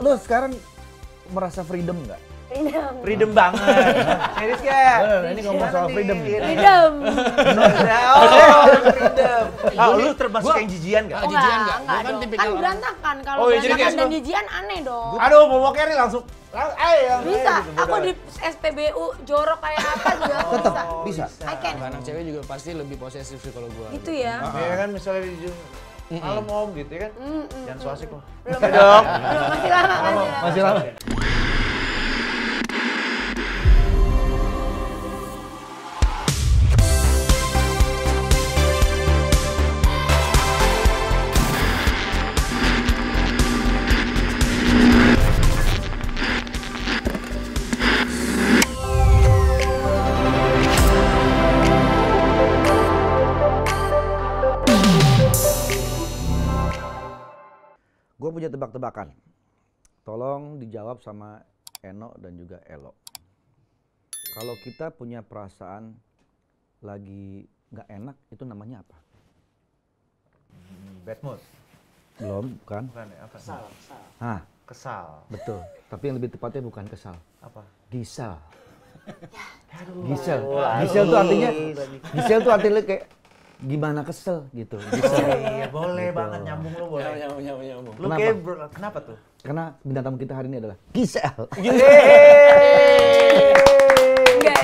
Lu sekarang merasa freedom nggak? Freedom. Freedom banget. Serius gak? ini ngomong soal freedom. Freedom. oh, freedom. Oh, lu termasuk yang jijian gak? Oh, jijian gak? Enggak kan Kan berantakan. Kalau oh, iya berantakan dan jijian aneh dong. Aduh, boboknya nih langsung. Ayo, bisa. Gitu, Aku di SPBU jorok kayak apa juga Tetap, bisa. bisa. I can. Anak cewek juga pasti lebih posesif sih kalau gue. itu ya? Ah, ah. Iya kan misalnya di mm -mm. om gitu ya kan mm -mm. jangan suasik loh belum iya dong masih lama masih lama aja tebak-tebakan. Tolong dijawab sama Eno dan juga Elo. Kalau kita punya perasaan lagi nggak enak, itu namanya apa? Bad mood. Belum, bukan? Bukan, ya, apa? Kesal. kesal. Hah? Kesal. Betul. Tapi yang lebih tepatnya bukan kesal. Apa? Gisel. Ya. Gisel. Gisel tuh artinya, Gisel tuh artinya kayak gimana kesel gitu. Bisa. Oh, iya, boleh gitu. banget nyambung lu boleh. Nyambung, nyambung, nyambung. Lu kenapa? Bro, kenapa tuh? Karena bintang tamu kita hari ini adalah Gisel. Gisel.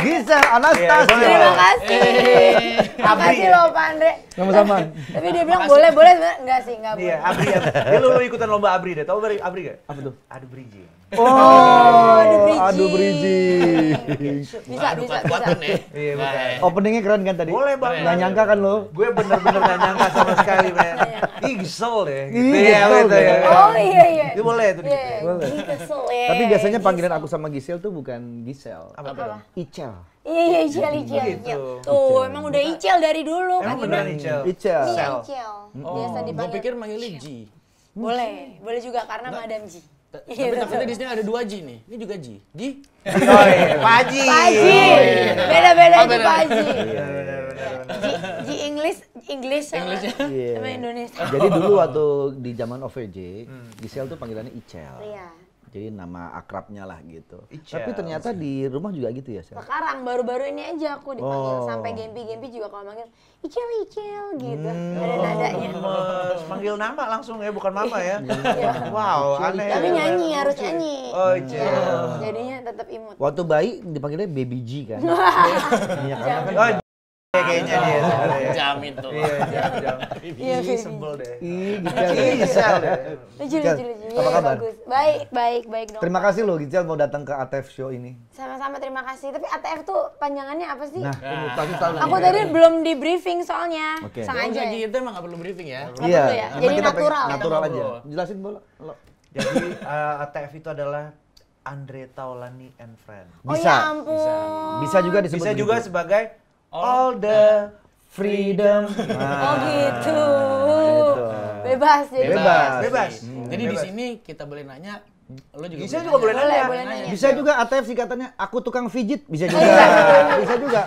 Gisel Anastasia. Yeah, iya. Terima kasih. Eh. Terima kasih loh Pak Andre. Sama-sama. Tapi dia bilang boleh, boleh enggak sih, enggak iya, boleh. Iya, Abri. Dia lu ikutan lomba Abri deh. Tahu Abri enggak? Apa tuh? Adu bridging. Oh, oh adu bridging. Bisa, bisa, bisa. Ya. Iya, Openingnya keren kan tadi? Boleh, Bang. Enggak nyangka kan lo? Gue bener-bener enggak nyangka sama sekali, men. Iya. Ih, gesel deh. Iya, gitu betul gitu ya. Oh, iya, iya. Itu boleh itu. Boleh. Tapi biasanya panggilan aku sama Gisel tuh bukan Gisel. Apa? Icel. Icel. Iya iya, iya Icel Icel. Iya. Gitu. Tuh emang udah Icel dari dulu. Emang kan? benar Icel. Icel. Iya Icel. Biasa dipanggil. Gue pikir manggil G. Boleh, boleh juga karena Madam G. Iya, tapi takutnya di sini ada dua G nih. Ini juga G. G? Oh iya, Pak G. Pak Beda-beda di Pak G. G English, English sama ya? Indonesia. Jadi dulu waktu di zaman OVJ, Giselle hmm. tuh panggilannya Icel. Iya jadi nama akrabnya lah gitu Ica. tapi ternyata di rumah juga gitu ya Sel? sekarang baru-baru ini aja aku dipanggil oh. sampai gempi-gempi juga kalau manggil Icel Icel gitu hmm. ada oh, nadanya Mas, manggil nama langsung ya bukan mama ya iya. Iya. wow aneh tapi ya. nyanyi ya. harus nyanyi oh Icel ya, jadinya tetap imut waktu bayi dipanggilnya baby G kan, iya kan? oh kayaknya dia iya. Jamin tuh. Iya, jam, iya, deh. Ih, Lucu, lucu, lucu. Apa iya, Bagus. Baik, baik, baik dong. Terima kasih lo, Gijal mau datang ke ATF Show ini. Sama-sama terima kasih. Tapi ATF tuh panjangannya apa sih? Nah, nah aku tadi belum di briefing soalnya. Oke. Okay. Sengaja. Jadi ya. itu emang gak perlu briefing ya? Iya. Ya? Jadi natural. Natural aja. Jelasin boleh. Jadi ATF eh, itu adalah Andre Taulani and Friend. Oh, Bisa. Oh ya ampun. Bisa. Bisa juga disebut. Bisa juga sebagai all the freedom. Nah. Oh nah, gitu. Nah, gitu. Bebas jadi. Bebas, bebas. Hmm, hmm. Jadi di sini kita boleh nanya lo juga bisa juga boleh nanya. Bisa juga ATF singkatannya aku tukang pijit bisa juga. bisa juga.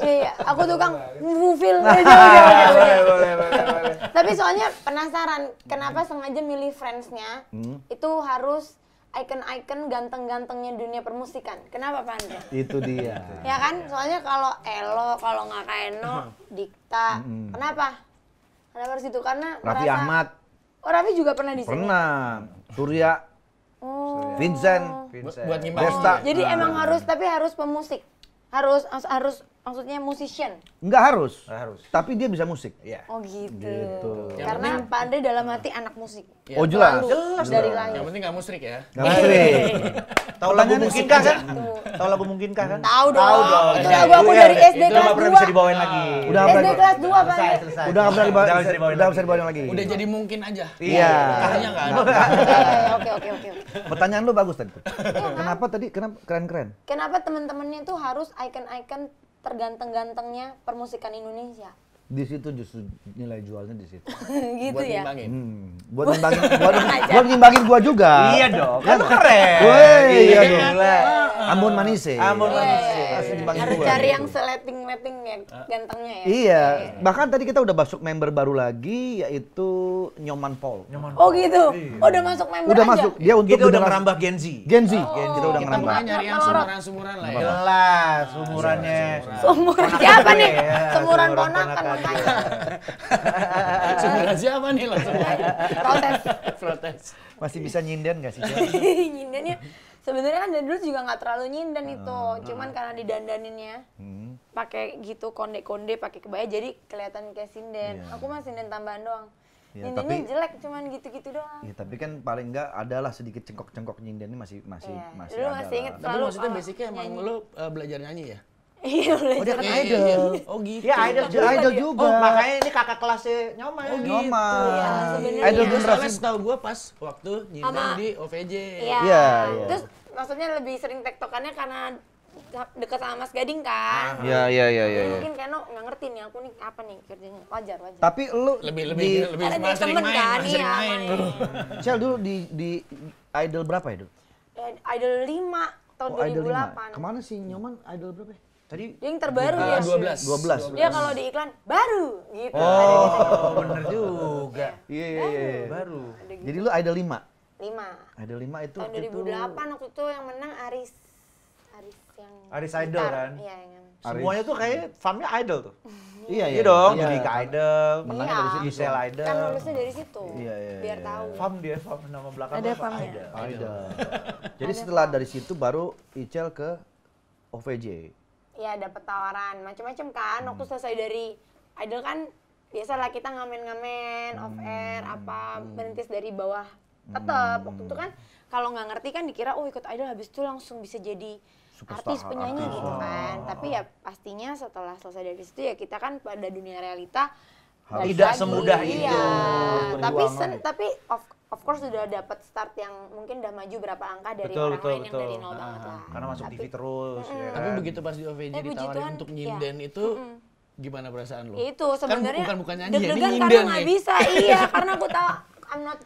Iya, iya, iya. aku tukang boleh, Boleh, boleh, boleh. Tapi soalnya penasaran kenapa hmm. sengaja milih friends-nya hmm. itu harus icon-icon ganteng-gantengnya dunia permusikan. Kenapa Pak Andre? Itu dia. ya kan? Soalnya kalau Elo, kalau nggak Eno, hmm. Dikta. hmm Kenapa? Kenapa harus itu? Karena Raffi merasa, Ahmad. Oh Raffi juga pernah di sini? Pernah. Surya. Oh. Vincent. Vincent. Buat gimana? Oh, jadi nah. emang harus, tapi harus pemusik. Harus harus Maksudnya musician? Enggak harus. Nggak harus. Tapi dia bisa musik. Iya. Oh gitu. gitu. Yang Karena penting, Andre dalam hati anak musik. Ya. Oh jelas. Lalu, jelas. Dari lahir. Yang penting gak musrik ya. Gak musrik. Tahu lagu mungkin kah kan? kan? Tahu lagu mungkin kah kan? Tahu dong. Itu lagu iya, aku iya, dari iya. SD kelas 2. Itu nggak pernah bisa dibawain lagi. SD kelas 2, Pak. Udah gak pernah bisa dibawain. Udah bisa dibawain lagi. Udah jadi mungkin aja. Iya. Karena kan. Oke, oke, oke. Pertanyaan lu bagus tadi. Kenapa tadi? Kenapa keren-keren? Kenapa teman-temannya tuh harus icon-icon terganteng-gantengnya permusikan Indonesia di situ justru nilai jualnya di situ. gitu buat ya. Nimbangin. Hmm. Buat nimbangin, buat, buat nimbangin gua juga. Iya dong. Kan iya. keren. Woi, iya, iya dong. Ambon manis sih. Ambon manis Harus iya. cari yang seleting-leting ya, gantengnya ya. Iya. Bahkan tadi kita udah masuk member baru lagi yaitu Nyoman Paul. Nyoman oh, Paul. Oh gitu. Iya. Oh, udah masuk member Udah aja. masuk. Dia untuk kita udah merambah Gen Z. Gen Z. Gen oh, Z. Kita udah merambah. Kita nyari yang sumuran-sumuran lah ya. Jelas, sumurannya. Sumuran siapa nih? Sumuran ponakan Sumberasi apa nih langsung? Protes. Protes. Masih bisa nyinden nggak sih? Nyindennya sebenarnya kan dari dulu juga nggak terlalu nyinden hmm. itu, cuman karena didandaninnya hmm. pakai gitu konde-konde, pakai kebaya jadi kelihatan kayak sinden. Yeah. Aku masih sinden tambahan doang. Ya, nyindennya tapi, jelek cuman gitu-gitu doang. Iya, tapi kan paling enggak adalah sedikit cengkok-cengkok nyinden ini masih masih ya. masih lu ada. Masih inget selalu, tapi maksudnya basicnya emang nyanyi. lu uh, belajar nyanyi ya? Iya, oh, dia kan idol. Iya, oh gitu. Ya idol juga. Iya. Idol juga. Oh, makanya ini kakak kelasnya Nyoman. Oh gitu. Nyoman. Ya, idol idol generasi. soalnya setahu gue pas waktu nyimpan di OVJ. Iya. Ya, ya. Terus maksudnya lebih sering tektokannya karena dekat sama Mas Gading kan. Ah. Iya iya iya iya. Mungkin Keno nggak ngerti nih aku nih apa nih kerjanya. Wajar wajar. Tapi lu lebih lebih di, lebih karena sering main, kan, main. iya, main. main. Cel dulu di di idol berapa dulu Idol 5 eh, tahun oh, 2008. Idol 5. Kemana sih Nyoman idol berapa ya? Tadi yang terbaru iya, ya. 12. 12. 12. Dia kalau di iklan baru gitu. Oh, gitu. Oh, bener juga. Iya, iya, iya. Baru. Gitu. Jadi lu ada 5. 5. Ada 5 itu tahun 2008 itu... waktu itu yang menang Aris Aris yang Aris Idol kan? Iya, yang Aris. Semuanya tuh kayak farmnya idol tuh. iya, iya, iya dong. Iya. Jadi ke idol, menangnya iya. dari situ. Giselle iya. idol. Kan lulusnya dari situ. Iya, iya. iya. Biar iya. tahu. Farm dia, farm nama belakang ada farm idol. Idol. Jadi Ada setelah dari situ baru Icel ke OVJ ya dapat tawaran macam-macam kan hmm. waktu selesai dari idol kan biasalah kita ngamen-ngamen off hmm. air apa hmm. dari bawah hmm. tetap waktu itu kan kalau nggak ngerti kan dikira oh ikut idol habis itu langsung bisa jadi Superstar, artis penyanyi artis. gitu kan oh. tapi ya pastinya setelah selesai dari situ ya kita kan pada dunia realita harus tidak lagi. semudah iya. itu. Tapi sen, tapi of, of course sudah dapat start yang mungkin udah maju berapa angka dari betul, orang betul, lain betul. yang dari nol nah, banget ah. lah. Karena masuk tapi, TV terus. Mm, ya. kan? Tapi begitu pas di OVJ eh, ditawarin Tuhan, untuk nyinden iya. itu mm -mm gimana perasaan lo? Itu kan sebenarnya kan bukan bukan nyanyi deg ya, karena nggak bisa, iya karena aku tahu I'm not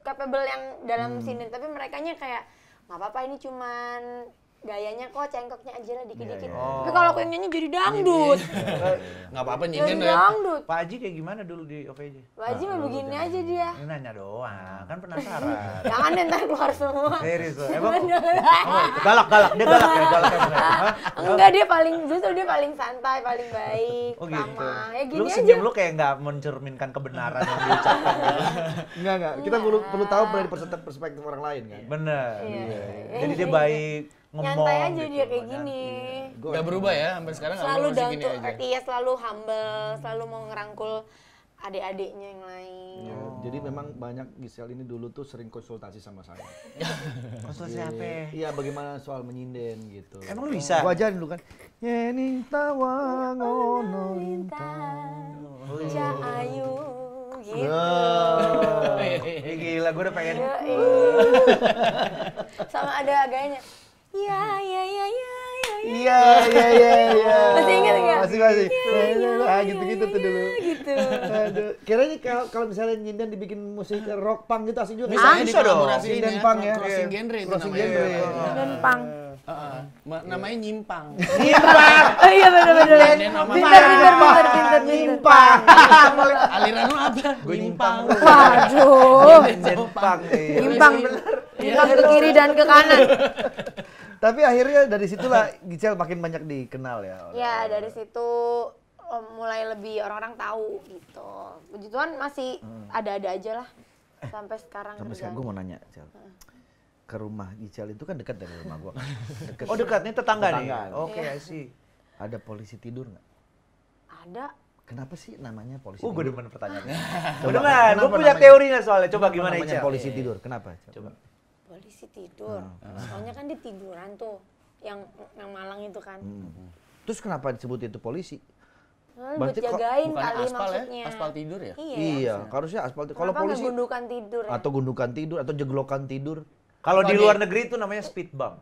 capable yang dalam hmm. sini, tapi mereka nya kayak nggak apa-apa ini cuman gayanya kok cengkoknya aja lah dikit-dikit. Yeah, iya. oh. yeah. Tapi kalau aku yang nyanyi jadi dangdut. Iya, iya, nggak apa-apa nyinden ya. dangdut. Pak Haji kayak gimana dulu di OVJ? Pak Haji mah nah, begini aja dia. Ini nanya doang, kan penasaran. Jangan deh ntar keluar semua. Serius emang? Oh, galak, galak, dia galak ya, galak ya, ya. Enggak, dia paling, justru dia paling santai, paling baik, oh, gitu. Ya gini lu senyum aja. lu kayak enggak mencerminkan kebenaran yang diucapkan. Enggak, enggak. Kita perlu perlu tahu dari perspektif orang lain kan. Bener. Jadi dia baik, ngomong nyantai aja gitu, dia kayak gini iya. gak berubah ya sampai sekarang selalu down to earth iya selalu humble selalu mau ngerangkul adik-adiknya yang lain oh. jadi memang banyak Gisel ini dulu tuh sering konsultasi sama saya konsultasi iya, apa iya bagaimana soal menyinden gitu emang lu bisa gua ajarin lu kan ini tawa ngono ayu gitu. Oh. Gila, gue udah pengen. Sama ada gayanya. Ya, ya ya ya ya. ya iya iya iya. iya. Masih ingat enggak Masih masih. Ya, ya, ah, ya, gitu gitu ya, tuh dulu. Ya, gitu. Aduh. Kiranya kalau kalau misalnya Nyinden dibikin musik rock punk gitu asik juga. Misalnya ah, bisa dong. Nyinden punk ya. Crossing iya. genre itu Crossing genre. Iya. Nyinden punk. Uh, namanya nyimpang. Nyimpang. Oh, iya benar benar. Pintar pintar pintar pintar nyimpang. Aliran lu apa? Gue nyimpang. Waduh. Nyimpang. Nyimpang benar. Nyimpang ke kiri dan ke kanan. Tapi akhirnya dari situlah Gisel makin banyak dikenal ya. Ya dari situ um, mulai lebih orang-orang tahu gitu. Puji Tuhan masih ada hmm. ada-ada aja lah eh, sampai sekarang. Sampai sekarang gue mau nanya, Gisel. Hmm. Ke rumah Gisel itu kan dekat dari rumah gue. Deket. Oh dekat, nih tetangga, tetangga nih? Oke, okay, yeah. sih. Ada polisi tidur nggak? Ada. Kenapa sih namanya polisi? Oh gue gue demen pertanyaannya. Coba, demen, gue punya namanya, teorinya soalnya. Coba gimana, Namanya polisi iya, iya. tidur, kenapa? Coba polisi tidur. Hmm. Soalnya kan di tiduran tuh yang yang Malang itu kan. Hmm. Terus kenapa disebut itu polisi? Hmm, Berarti jagain kali aspal ya? maksudnya. Ya? Aspal tidur ya? Iya. iya harusnya aspal tidur. Kalau polisi gundukan tidur ya? Atau gundukan tidur atau jeglokan tidur. Kalau di luar negeri itu namanya speed bump.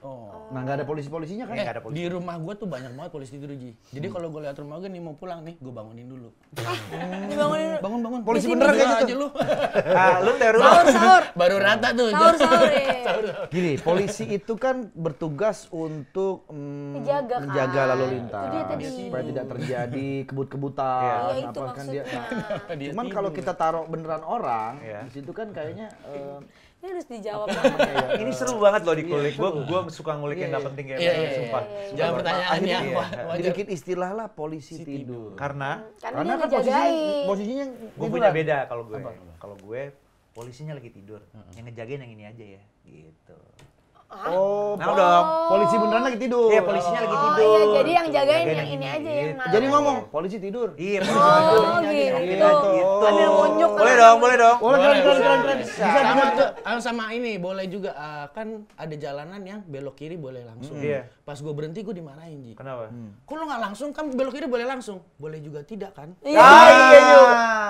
Oh. Nah nggak ada polisi-polisinya kan? Eh, ada polisi. Di rumah gue tuh banyak banget polisi tidur Ji. Jadi hmm. kalau gue lihat rumah gue nih mau pulang nih, gue bangunin dulu. Hmm. Dibangunin dulu. Bangun bangun. Polisi Disini beneran kayak gitu. Aja lu. ah, lu teru. Sahur sahur. Baru rata tuh. Sahur iya. sahur. Gini, polisi itu kan bertugas untuk mm, menjaga, kan? menjaga lalu lintas. Itu dia tadi. Supaya tidak terjadi kebut-kebutan. Iya itu kan maksudnya. dia, Cuman kalau kita taruh beneran orang, ya. di situ kan kayaknya eh, ini harus dijawab. Iya. ini seru banget loh di dikulik. Iya, gue gue suka ngulik yang nggak penting kayak yeah, sumpah. Iya, Jangan pertanyaannya apa. sedikit istilah lah polisi tidur. Hmm, karena karena kan posisinya posisinya gue punya beda kalau gue. Kalau gue polisinya lagi tidur, hmm. yang ngejagain yang ini aja ya gitu. Ah. Oh, nah, dong. Polisi beneran lagi tidur. Iya, polisinya oh. lagi tidur. Oh, iya, jadi yang jagain, jagain yang ini aja ya. yang Jadi ngomong, polisi tidur. Iya, oh, polisi oh, tidur. Oh, gitu. gitu. Ada Boleh dong, boleh dong. Boleh, boleh, boleh, Bisa, bisa, sama, bisa. sama ini, boleh juga. Uh, kan ada jalanan yang belok kiri boleh langsung. Hmm. Iya. Pas gue berhenti, gue dimarahin, Ji. Kenapa? Hmm. Kok lu gak langsung? Kan belok kiri boleh langsung. Boleh juga tidak, kan? Iya, ah, ah iya, iya.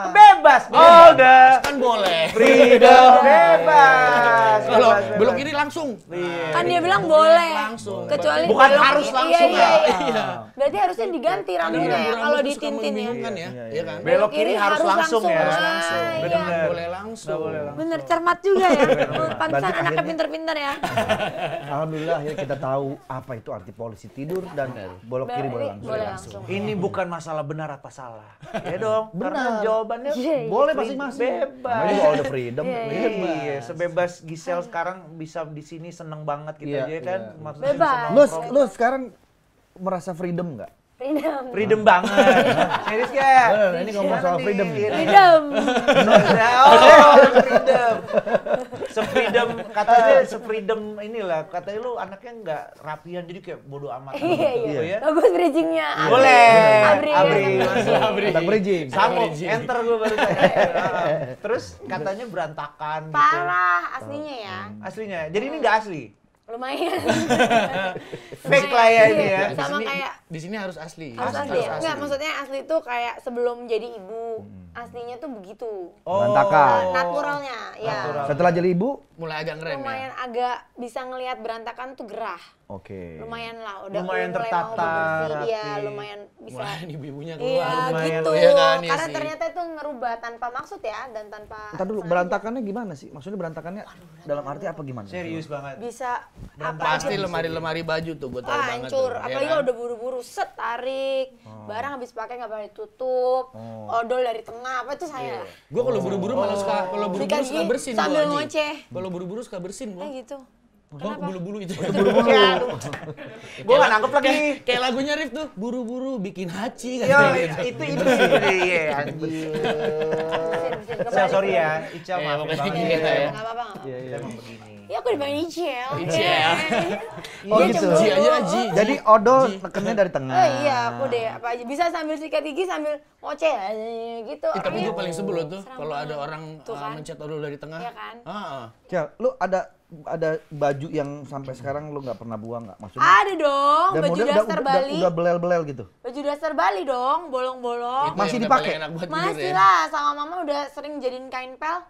Bebas. Oh, udah. Kan boleh. Freedom. Bebas. Kalau belok kiri langsung. Iya. Iya. Kan dia bilang boleh. Langsung. Kecuali bukan kalau, harus iya, langsung iya, iya, iya. Berarti harusnya diganti rambutnya ya. Ya. iya. kalau ditintin ya. Kan ya. Iya kan? Belok kiri harus langsung ya. Harus langsung. Iya. Benar. Boleh langsung. Bener cermat juga ya. Pantesan anaknya pinter-pinter ya. Alhamdulillah ya kita tahu apa itu arti polisi tidur dan bolok kiri boleh langsung. Boleh langsung. Ini bukan masalah benar apa salah. Ya dong. Karena jawabannya iya, boleh masing-masing. Bebas. Namanya all the freedom. Iya, sebebas Gisel sekarang bisa di sini seneng senang banget gitu yeah, aja kan yeah. maksudnya iya. bebas lu, lu sekarang merasa freedom nggak Freedom. Freedom banget. Serius ya? ini ngomong soal freedom. Gitu. Freedom. no, ya, oh, freedom. Se-freedom, katanya se-freedom inilah. Katanya lu anaknya nggak rapian, jadi kayak bodo amat. Iya, iya. Ya? Bagus bridgingnya. Iya. Boleh. Abri. Abri. Abri. Tentang bridging. Sama, enter gue baru iya. Terus katanya berantakan gitu. Parah, aslinya ya. Aslinya. Jadi ini nggak asli? lumayan. Fake lah ya ini ya. Iya, Sama kayak di sini harus asli. Harus asli. ya? asli. Enggak, maksudnya asli tuh kayak sebelum jadi ibu. Hmm. Aslinya tuh begitu. Oh. Berantakan. Eh, naturalnya, ya. Natural. Setelah jadi ibu mulai agak ngerem ya? Lumayan agak bisa ngelihat berantakan tuh gerah. Oke. Okay. Lumayan lah, udah lumayan tertata. Iya, lumayan bisa. Wah, ini ibunya keluar. Iya, lumayan gitu. Ya kan, ya Karena sih. ternyata itu ngerubah tanpa maksud ya dan tanpa. Entar dulu berantakannya gimana sih? Maksudnya berantakannya Waduh, dalam arti apa gimana? Serius banget. Bisa Berantakan. Pasti lemari-lemari baju tuh gue tahu ah, banget. Hancur, ya apalagi kan? udah buru-buru set tarik. Hmm. Oh. Barang habis pakai nggak boleh tutup. Oh. Odol dari tengah apa itu saya. Iya. Gue kalau buru-buru malah suka kalau oh. buru-buru suka bersin Sambil ngoceh. Kalau buru-buru suka bersin gue. Eh gitu. Gua bulu-bulu itu. Ya? Bulu-bulu. Iya. Iya. Gue gak nangkep lagi. Kayak lagunya Rif tuh, buru-buru bikin haci kan. Yo, itu itu iya, iya, anjir. sorry ya, Ical maaf ya, banget. Enggak ya. apa-apa. Iya, iya. Emang begini. Ya aku dipanggil Icel. Icel. Oh gitu. Ji aja Ji. Jadi Odo tekennya dari tengah. Oh iya, aku deh apa aja. Bisa sambil sikat gigi sambil ngoceh eh, gitu. tapi gue paling sebel tuh kalau ada orang eh, kan. mencet Odo dari tengah. Iya kan? Ah, ah. Cel, lu ada ada baju yang sampai sekarang lo nggak pernah buang nggak maksudnya? Ada dong, dan baju dasar udah, Bali. Udah, belel-belel gitu. Baju dasar Bali dong, bolong-bolong. Masih dipakai. Ya. Masih lah, sama mama udah sering jadiin kain pel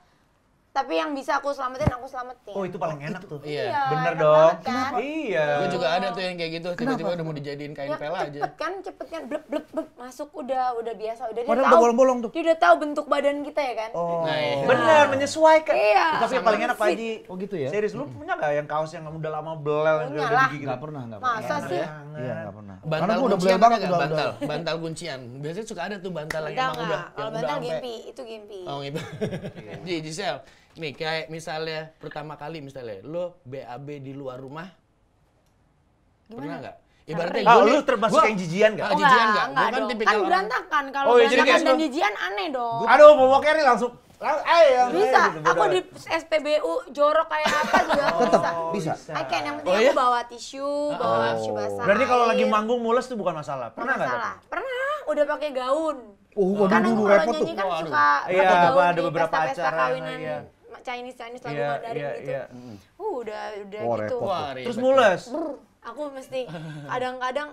tapi yang bisa aku selamatin aku selamatin oh itu paling enak tuh iya, iya bener dong kan? iya gue juga ada tuh yang kayak gitu tiba-tiba udah mau dijadiin kain ya, pela aja cepet kan cepet kan blep blep blep masuk udah udah biasa udah dia tahu bolong-bolong tuh dia udah tahu bentuk badan kita ya kan oh nah, iya. bener menyesuaikan iya tapi yang paling enak Pak Haji oh gitu ya serius lu hmm. punya gak yang kaos yang udah lama belel yang udah lah. nggak gak pernah gak pernah masa sih iya gak pernah bantal udah belel banget udah bantal bantal kuncian biasanya suka ada tuh bantal yang emang udah kalau bantal gempi itu gempi oh gempi di iya. Giselle nih kayak misalnya pertama kali misalnya lo BAB di luar rumah Gimana? pernah nggak Ibaratnya ah, gue, oh, lu termasuk gua, yang jijian gak? Oh, ah, jijian gak? Enggak, kan tipikal kan berantakan kalau oh, iya, berantakan dan jijian aneh dong. Gua, aduh, mau nih langsung Ayo, eh, ya. bisa, eh, gitu, aku di SPBU jorok kayak apa juga oh, tetap bisa. bisa. I can, yang penting oh, iya? aku bawa tisu, bawa oh. tisu basah. Berarti kalau lagi manggung mules tuh bukan masalah. Pernah nggak? Masalah, pernah. Udah pakai gaun. Oh, waduh, Karena kalau nyanyi kan suka iya, ada beberapa acara. Kawinan. Iya Chinese Chinese lagu yeah, Mandarin yeah, gitu. Yeah. Uh, udah udah oh, gitu. Wah, Terus mules. Brr, aku mesti kadang-kadang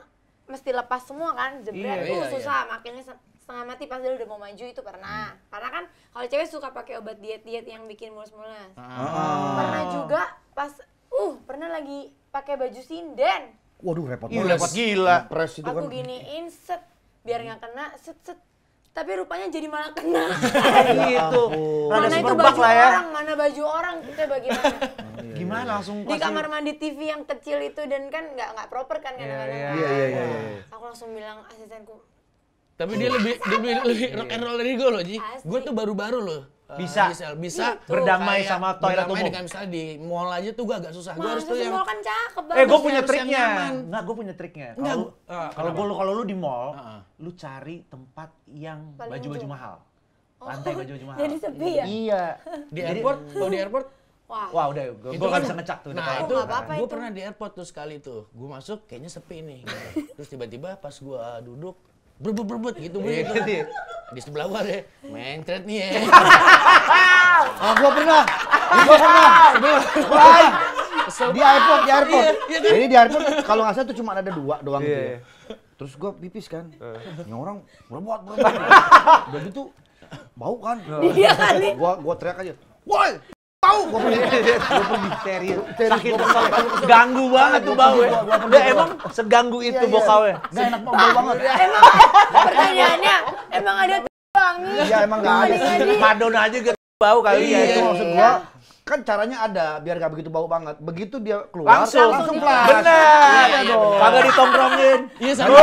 mesti lepas semua kan jebret. Yeah, uh, yeah, iya. susah yeah. makinnya setengah mati pas dia udah mau maju itu pernah. Hmm. Karena kan kalau cewek suka pakai obat diet-diet yang bikin mulus-mulus. Ah. ah. Pernah juga pas uh pernah lagi pakai baju sinden. Waduh repot banget. Repot gila. aku kan. giniin set biar nggak kena set set tapi rupanya jadi malah kena ya gitu. Rada mana itu baju lah ya. orang, mana baju orang kita bagaimana? Iya, Gimana iya. langsung di kamar mandi TV yang kecil itu dan kan nggak nggak proper kan iya, kadang-kadang. Iya iya iya. Aku langsung bilang asistenku. Tapi dia lebih lebih lebih rock and roll dari gue loh, Ji. Gue tuh baru-baru loh Eh, bisa bisa Itu, berdamai kayak sama toilet berdamai umum. dengan misalnya di mall aja tuh gue agak susah. Gue harus tuh yang mall kan cakep eh, banget. Eh gue punya triknya. Enggak, gue punya triknya. Kalau eh, kalau kalau lu di mall, uh, -huh. lu cari tempat yang baju-baju mahal. Lantai oh. baju-baju mahal. Jadi sepi ya? Iya. Di airport, kalau di airport Wah, Wah udah, gue gak kan- bisa ngecak tuh. Nah itu, gue pernah di airport tuh sekali tuh. Gue masuk, kayaknya sepi nih. Terus tiba-tiba pas gue duduk, Gitu, berbut berbut gitu bu gitu kan. di sebelah gua deh main thread nih ya oh, gua pernah gua iya. pernah sebelum di airport di airport iya, iya, jadi di airport kalau nggak salah tuh cuma ada dua doang gitu ya terus gua pipis kan eh. ini orang berbuat buat udah gitu bau kan dia kali gua gua teriak aja woi bau gua pergi serius sakit ganggu banget tuh bau ya emang seganggu itu iya, iya. bokawe eh? nggak enak bau banget iya. pertanyaannya emang ada wangi iya emang nggak ada sih madonna aja gitu bau kali ya itu maksud gua kan caranya ada biar gak begitu bau banget begitu dia keluar langsung langsung pelan. bener iya, kagak ditongkrongin iya sama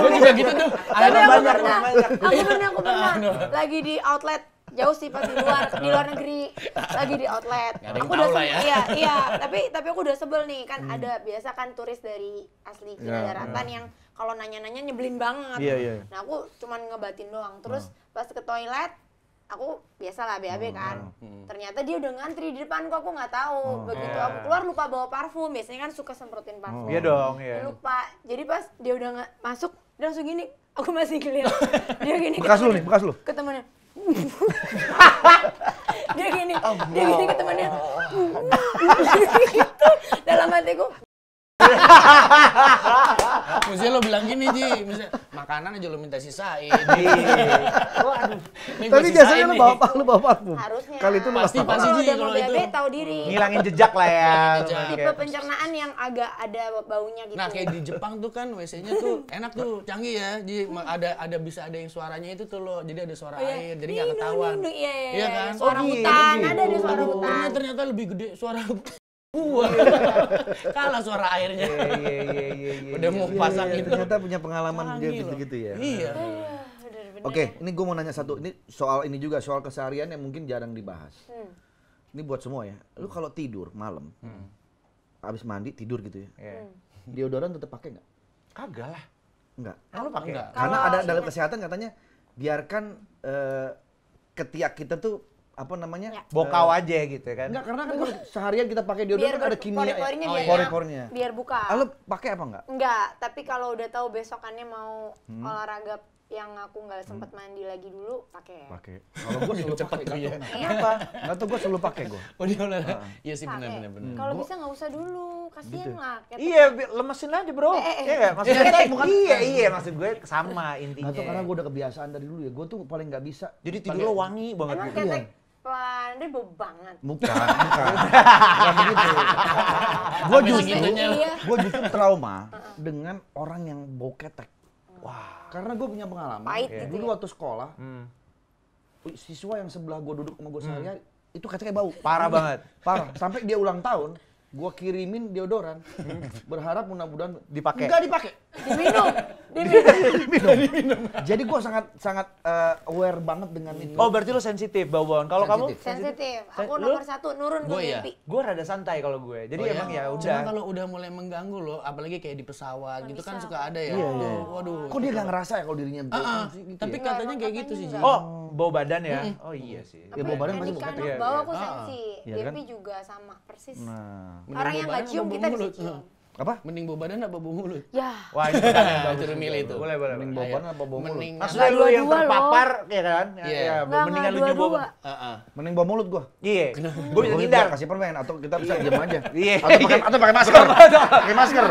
gue juga gitu tuh ada banyak banyak aku pernah aku pernah lagi di outlet jauh sih pas di luar di luar negeri lagi di outlet Gak aku udah sebel ya. iya iya tapi tapi aku udah sebel nih kan hmm. ada biasa kan turis dari asli Cina yeah, daratan yeah. yang kalau nanya-nanya nyebelin banget yeah, yeah. nah aku cuman ngebatin doang terus oh. pas ke toilet aku biasa lah BAB hmm, kan hmm. ternyata dia udah ngantri di depan kok aku nggak tahu oh, begitu yeah. aku keluar lupa bawa parfum biasanya kan suka semprotin parfum oh, iya dong iya lupa jadi pas dia udah masuk dia langsung gini aku masih keliru dia gini bekas lu nih bekas lu temennya dia gini, dia gini ke temannya. gitu. Dalam hatiku, Maksudnya lo bilang gini, Ji. Maksudnya, makanan aja lo minta sisain. Iya. Waduh. Tapi biasanya lo bawa lo bawa parfum. Harusnya. Kali itu pasti pasti Ji kalau itu. tahu diri. Ngilangin jejak lah ya. Tipe pencernaan yang agak ada baunya gitu. Nah, kayak di Jepang tuh kan WC-nya tuh enak tuh, canggih ya. Ji ada ada bisa ada yang suaranya itu tuh lo. Jadi ada suara oh iya. air, jadi nggak ketahuan. Iya, iya iya. kan? Suara oh, hutan, gitu. ada ada suara hutan. Ternyata lebih gede suara gua kalah suara airnya iya, iya, iya, udah mau pasang itu ternyata punya pengalaman gitu-gitu ya iya Oke, okay, ini gue mau nanya satu. Ini soal ini juga soal keseharian yang mungkin jarang dibahas. Hmm. Ini buat semua ya. Lu hmm. kalau tidur malam, hmm. abis mandi tidur gitu ya. Yeah. Hmm. Deodoran tetap pakai nggak? Kagak lah. Nggak. Kalau pakai. Karena ada dalam kesehatan katanya biarkan uh, ketiak kita tuh apa namanya ya. bokau aja gitu ya kan enggak karena kan seharian kita pakai deodoran kan ada kimia ya. pori-porinya ya. biar, oh, iya. biar buka ah, lo pakai apa enggak enggak tapi kalau udah tahu besokannya mau hmm. olahraga yang aku nggak hmm. sempet hmm. mandi lagi dulu pakai pakai kalau gue selalu cepat iya. tuh ya kenapa nggak tuh gue selalu pakai gue oh dia udah iya sih benar benar benar kalau bisa nggak usah dulu kasihan gitu. lah iya lemesin aja bro eh, eh, eh. iya kan iya iya maksud gue sama intinya nggak tuh karena gue udah kebiasaan dari dulu ya gue tuh paling nggak bisa jadi tidur lo wangi banget gitu pelan, dia bau banget. Bukan, bukan. bukan begitu. gue justru, iya. gue justru trauma dengan orang yang bau ketek. Wah. Karena gue punya pengalaman. Pahit gitu ya. Dulu waktu sekolah, hmm. siswa yang sebelah gue duduk sama gue hmm. sehari-hari, hmm. itu keteknya bau. Parah banget. Parah. Sampai dia ulang tahun, gua kirimin deodoran hmm. berharap mudah-mudahan dipakai enggak dipakai diminum diminum, diminum. jadi gua sangat sangat uh, aware banget dengan itu oh berarti lu sensitif bawaan kalau kamu sensitif aku nomor lu? satu nurun gua ya mimpi. gua rada santai kalau gue jadi oh, ya? emang ya, ya udah kalau udah mulai mengganggu lo apalagi kayak di pesawat gitu kan suka ada ya iya, iya. waduh kok dia nggak gitu. ngerasa ya kalau dirinya ah, ah. Gitu tapi ya? katanya iya, kayak gitu sih oh bau badan ya? -hmm. Oh iya sih. Ya, bau badan pasti bukan. ya, bau aku iya. sensi. Ah, iya DP kan? juga sama persis. Nah. Orang yang nggak cium kita bisa cium. Apa? Mending bau badan apa bau mulut? Ya. Wah, itu kan juru milih itu. Boleh, boleh. Mending bau badan apa bau mulut? Mending Maksudnya lu yang terpapar, ya kan? Ya, iya, ya. mendingan lu bau Heeh. Ah, ah. Mending bau mulut gua. Iya. Gua bisa hindar. Kasih permen atau kita bisa diam aja. Iya. Atau pakai atau pakai masker. Pakai masker.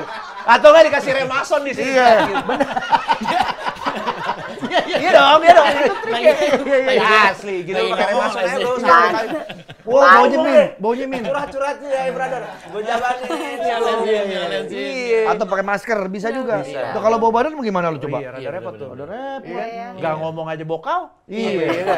Atau enggak dikasih remason di sini. Iya. Benar. dong, ya. iya dong. Iya asli gitu pakai masuk aja lu sama kali. Wah, baunya nyemin, baunya Curhat-curhatnya ya, brother. Gue jabanin. Iya. Atau pakai masker bisa iya, juga. Bisa. Kalau bawa badan gimana lu oh, coba? Iya, iya repot tuh. Rada repot. Iya, Gak ngomong aja bokal. Iya. Iya. Iya.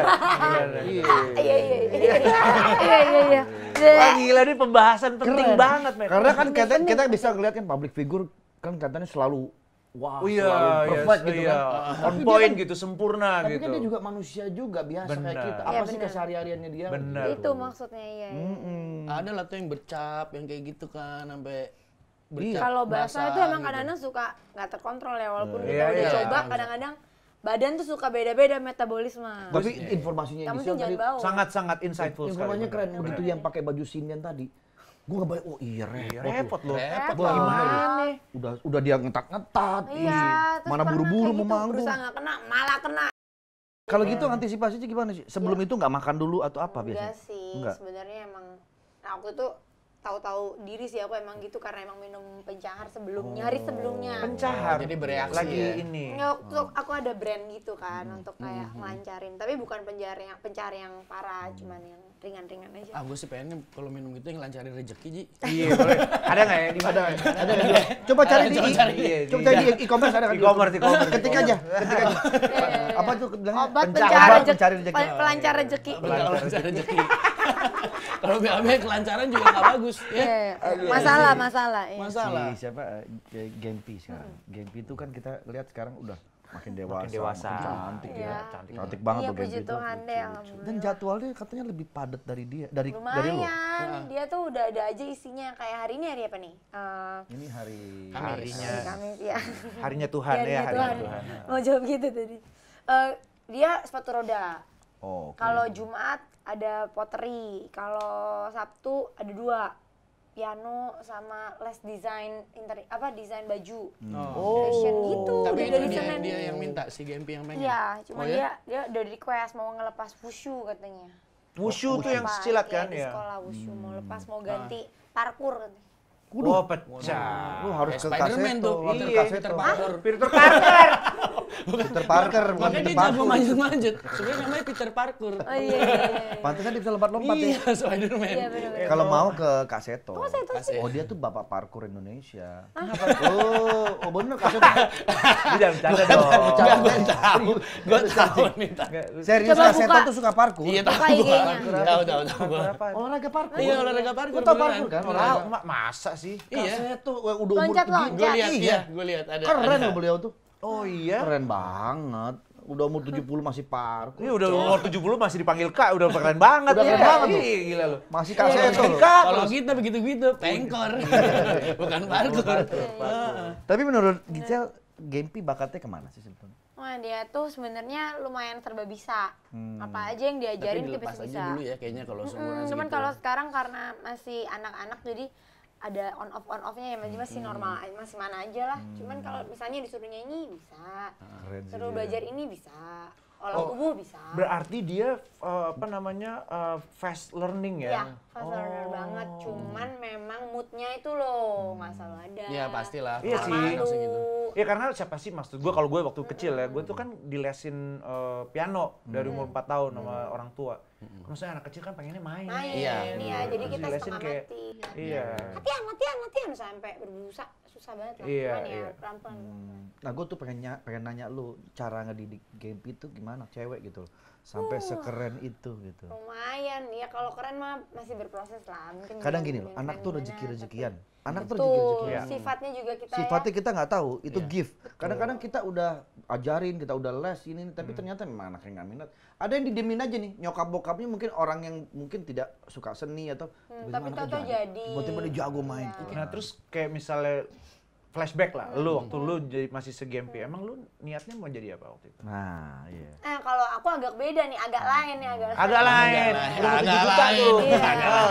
Iya. Iya. Iya. Wah gila ini pembahasan penting banget, men. Karena kan kita kita bisa ngeliat kan public figure kan katanya selalu wah oh, iya, perfect yes, gitu iya. kan. On point kan, gitu, sempurna tapi kan gitu. Tapi kan dia juga manusia juga, biasa bener. kayak kita. Iya, Apa ya, sih kesehari-hariannya dia? Bener. Itu maksudnya, iya. Mm hmm Ada lah tuh yang bercap, yang kayak gitu kan, sampai bercap iya. Kalau bahasa itu emang gitu. kadang-kadang suka nggak terkontrol ya, walaupun kita udah coba kadang-kadang badan tuh suka beda-beda metabolisme. Tapi informasinya Kamu Gisel tadi sangat-sangat insightful Informasinya sekali. keren, begitu yang pakai baju sinden tadi gue gak oh iya repot, iya, repot loh repot loh gimana udah udah dia ngetak ngetat iya, mana buru-buru mau gitu, manggung nggak kena malah kena kalau iya. gitu antisipasinya gimana sih sebelum iya. itu nggak makan dulu atau apa biasanya enggak sih sebenarnya emang nah, aku tuh tahu-tahu diri sih aku emang gitu karena emang minum pencahar sebelumnya, hari oh. sebelumnya. Pencahar. Jadi bereaksi lagi ya? ini. nggak aku, aku ada brand gitu kan hmm. untuk kayak hmm. ngelancarin, tapi bukan pencahar yang pencahar yang parah, hmm. cuman yang ringan-ringan aja. Ah, sih pengen kalau minum gitu yang lancarin rezeki, Ji. Iya, boleh. Ada nggak ya di mana? Ada, ada, Coba cari di Coba iya, iya. cari di e-commerce ada kan? E-commerce, e-commerce. Ketik aja, iya. ketik aja. Apa tuh bilangnya? Obat pencahar rezeki. Pelancar rezeki. Pelancar rezeki. Kalau BAB kelancaran juga nggak bagus. Ya? Yeah, iya. Masalah, masalah. Iya. Masalah. Si, siapa? Eh, Genpi sekarang. Genpi itu kan kita lihat sekarang udah makin dewasa, makin dewasa. Makin cantik ya. ya. Cantik, cantik banget iya, tuh puji Tuhan deh. Dan jadwalnya katanya lebih padat dari dia, dari Lumayan. dari nah. lo. Dia tuh udah ada aja isinya kayak hari ini hari apa nih? Uh, ini hari Kamis. harinya. Hari Kamis ya. Harinya iya, Tuhan ya, ya harinya Tuhan. Tuhan. Mau jawab gitu tadi. Uh, dia sepatu roda. Oh, okay. Kalau Jumat ada pottery kalau sabtu ada dua piano sama les desain inter apa desain baju oh. oh. fashion gitu tapi dia, dia, dia yang minta si GMP yang pengen ya cuma oh, ya? dia dia udah request mau ngelepas wushu katanya wushu tuh yang silat kan ya, ya? sekolah wushu hmm. mau lepas mau ah. ganti ah. parkur katanya oh, pecah. Lu harus eh, ke kaset Iya, Peter Parker. Parker. Peter Parker, bukan, Peter Parker. Makanya dia jago manjut-manjut. Sebenarnya namanya Peter Parker. Oh iya. iya, iya. Pantesan dia bisa lompat-lompat iya, ya. Iya, Kalau mau ke Kaseto. Oh, Seto sih. Oh, dia tuh bapak parkur Indonesia. Ah. oh, oh bener Kaseto. Dia jangan bercanda dong. Enggak, gue tau. Gue tahu nih. Serius Kaseto tuh suka parkur. Iya, tahu gue. Tahu, tahu, Olahraga parkur. Iya, olahraga parkur. Gue tau parkur kan. Olahraga masa sih? Kak Seto, udah umur Loncat-loncat. Gue lihat, iya. Gue lihat ada. Keren loh beliau tuh. Oh iya. Keren banget. Udah umur 70 masih parkur. Iya udah umur 70 masih dipanggil Kak, udah keren banget. Udah iya, keren banget iya, tuh. Iya, gila lu. Masih iya, kaset kak. Kalau kita gitu begitu-begitu pengkor. Bukan parkur. Tapi menurut Gicel, Gempi bakatnya kemana sih sebetulnya? Wah dia tuh sebenarnya lumayan serba bisa. Hmm. Apa aja yang diajarin dia bisa. Tapi dulu ya kayaknya kalau semua. -hmm. Cuman kalau sekarang karena masih anak-anak jadi ada on off on offnya ya masih hmm. normal masih mana aja lah hmm. cuman kalau misalnya disuruh nyanyi bisa Keren ah, suruh ya. belajar ini bisa olah oh, tubuh bisa berarti dia uh, apa namanya uh, fast learning ya, ya Fast oh. banget, cuman memang moodnya itu loh hmm. nggak hmm. selalu ada. Iya pastilah. Iya sih. Gitu. Iya karena siapa sih maksud gue kalau gue waktu -hmm. kecil ya, gue tuh kan dilesin uh, piano -hmm. dari umur 4 tahun -hmm. sama orang tua. -hmm. Maksudnya anak kecil kan pengennya main. Main, iya. iya. Jadi kita setengah kayak, mati. Iya. Matian, ya, matian, ya, matian ya. sampai berbusa. Susah banget lah. Iya, ya, iya. pelan Hmm. Nah gue tuh pengen, pengen nanya lu cara ngedidik game itu gimana cewek gitu loh sampai uh, sekeren itu gitu. Lumayan, ya kalau keren mah masih berproses lah. Mungkin Kadang gini loh, anak tuh rezeki rezekian. Anak tuh rezeki rezekian. Sifatnya juga kita. Ya. Sifatnya ya. kita nggak tahu, itu yeah. gift. Kadang-kadang kita udah ajarin, kita udah les ini, tapi hmm. ternyata memang anaknya nggak minat. Ada yang didemin aja nih, nyokap bokapnya mungkin orang yang mungkin tidak suka seni atau. Hmm, tapi tahu jadi. Tiba-tiba dia jago main. Yeah. Nah terus kayak misalnya flashback lah, hmm. lu waktu lu jadi masih se-GMP, emang lu niatnya mau jadi apa waktu itu? Nah, iya. Eh, kalau aku agak beda nih, agak lain nih, agak, agak lain. Agak lain.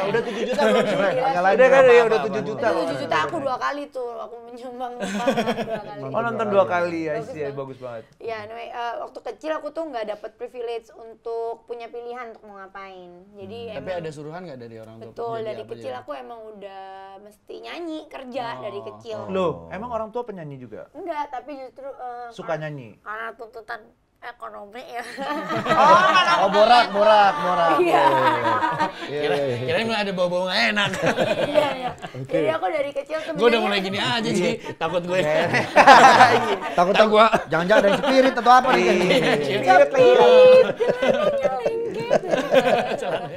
Udah 7 juta tuh. iya. Udah 7 juta belum sih. Agak lain. Oh, udah kan ya, udah 7 iya, juta. 7 juta aku dua kali tuh, aku menyumbang dua kali Oh, nonton dua kali ya, sih bagus banget. Iya, anyway, eh, waktu kecil aku tuh nggak dapet privilege untuk punya pilihan untuk mau ngapain. Jadi hmm. Tapi ada suruhan nggak dari orang tua? Betul, dari kecil aku emang udah mesti nyanyi, kerja dari oh. kecil. Loh, Emang orang tua penyanyi juga? Enggak, tapi justru uh, suka karena, nyanyi. Karena tuntutan ekonomi ya. oh, oh borak, borak, borak. Iya. iya, iya, iya. Kira kira emang ada bau-bau nggak enak. Iya iya. Okay. Jadi aku dari kecil tuh. Gue udah mulai gini aja sih, takut gue. takut takut gue. Jangan-jangan dari spirit atau apa nih? Spirit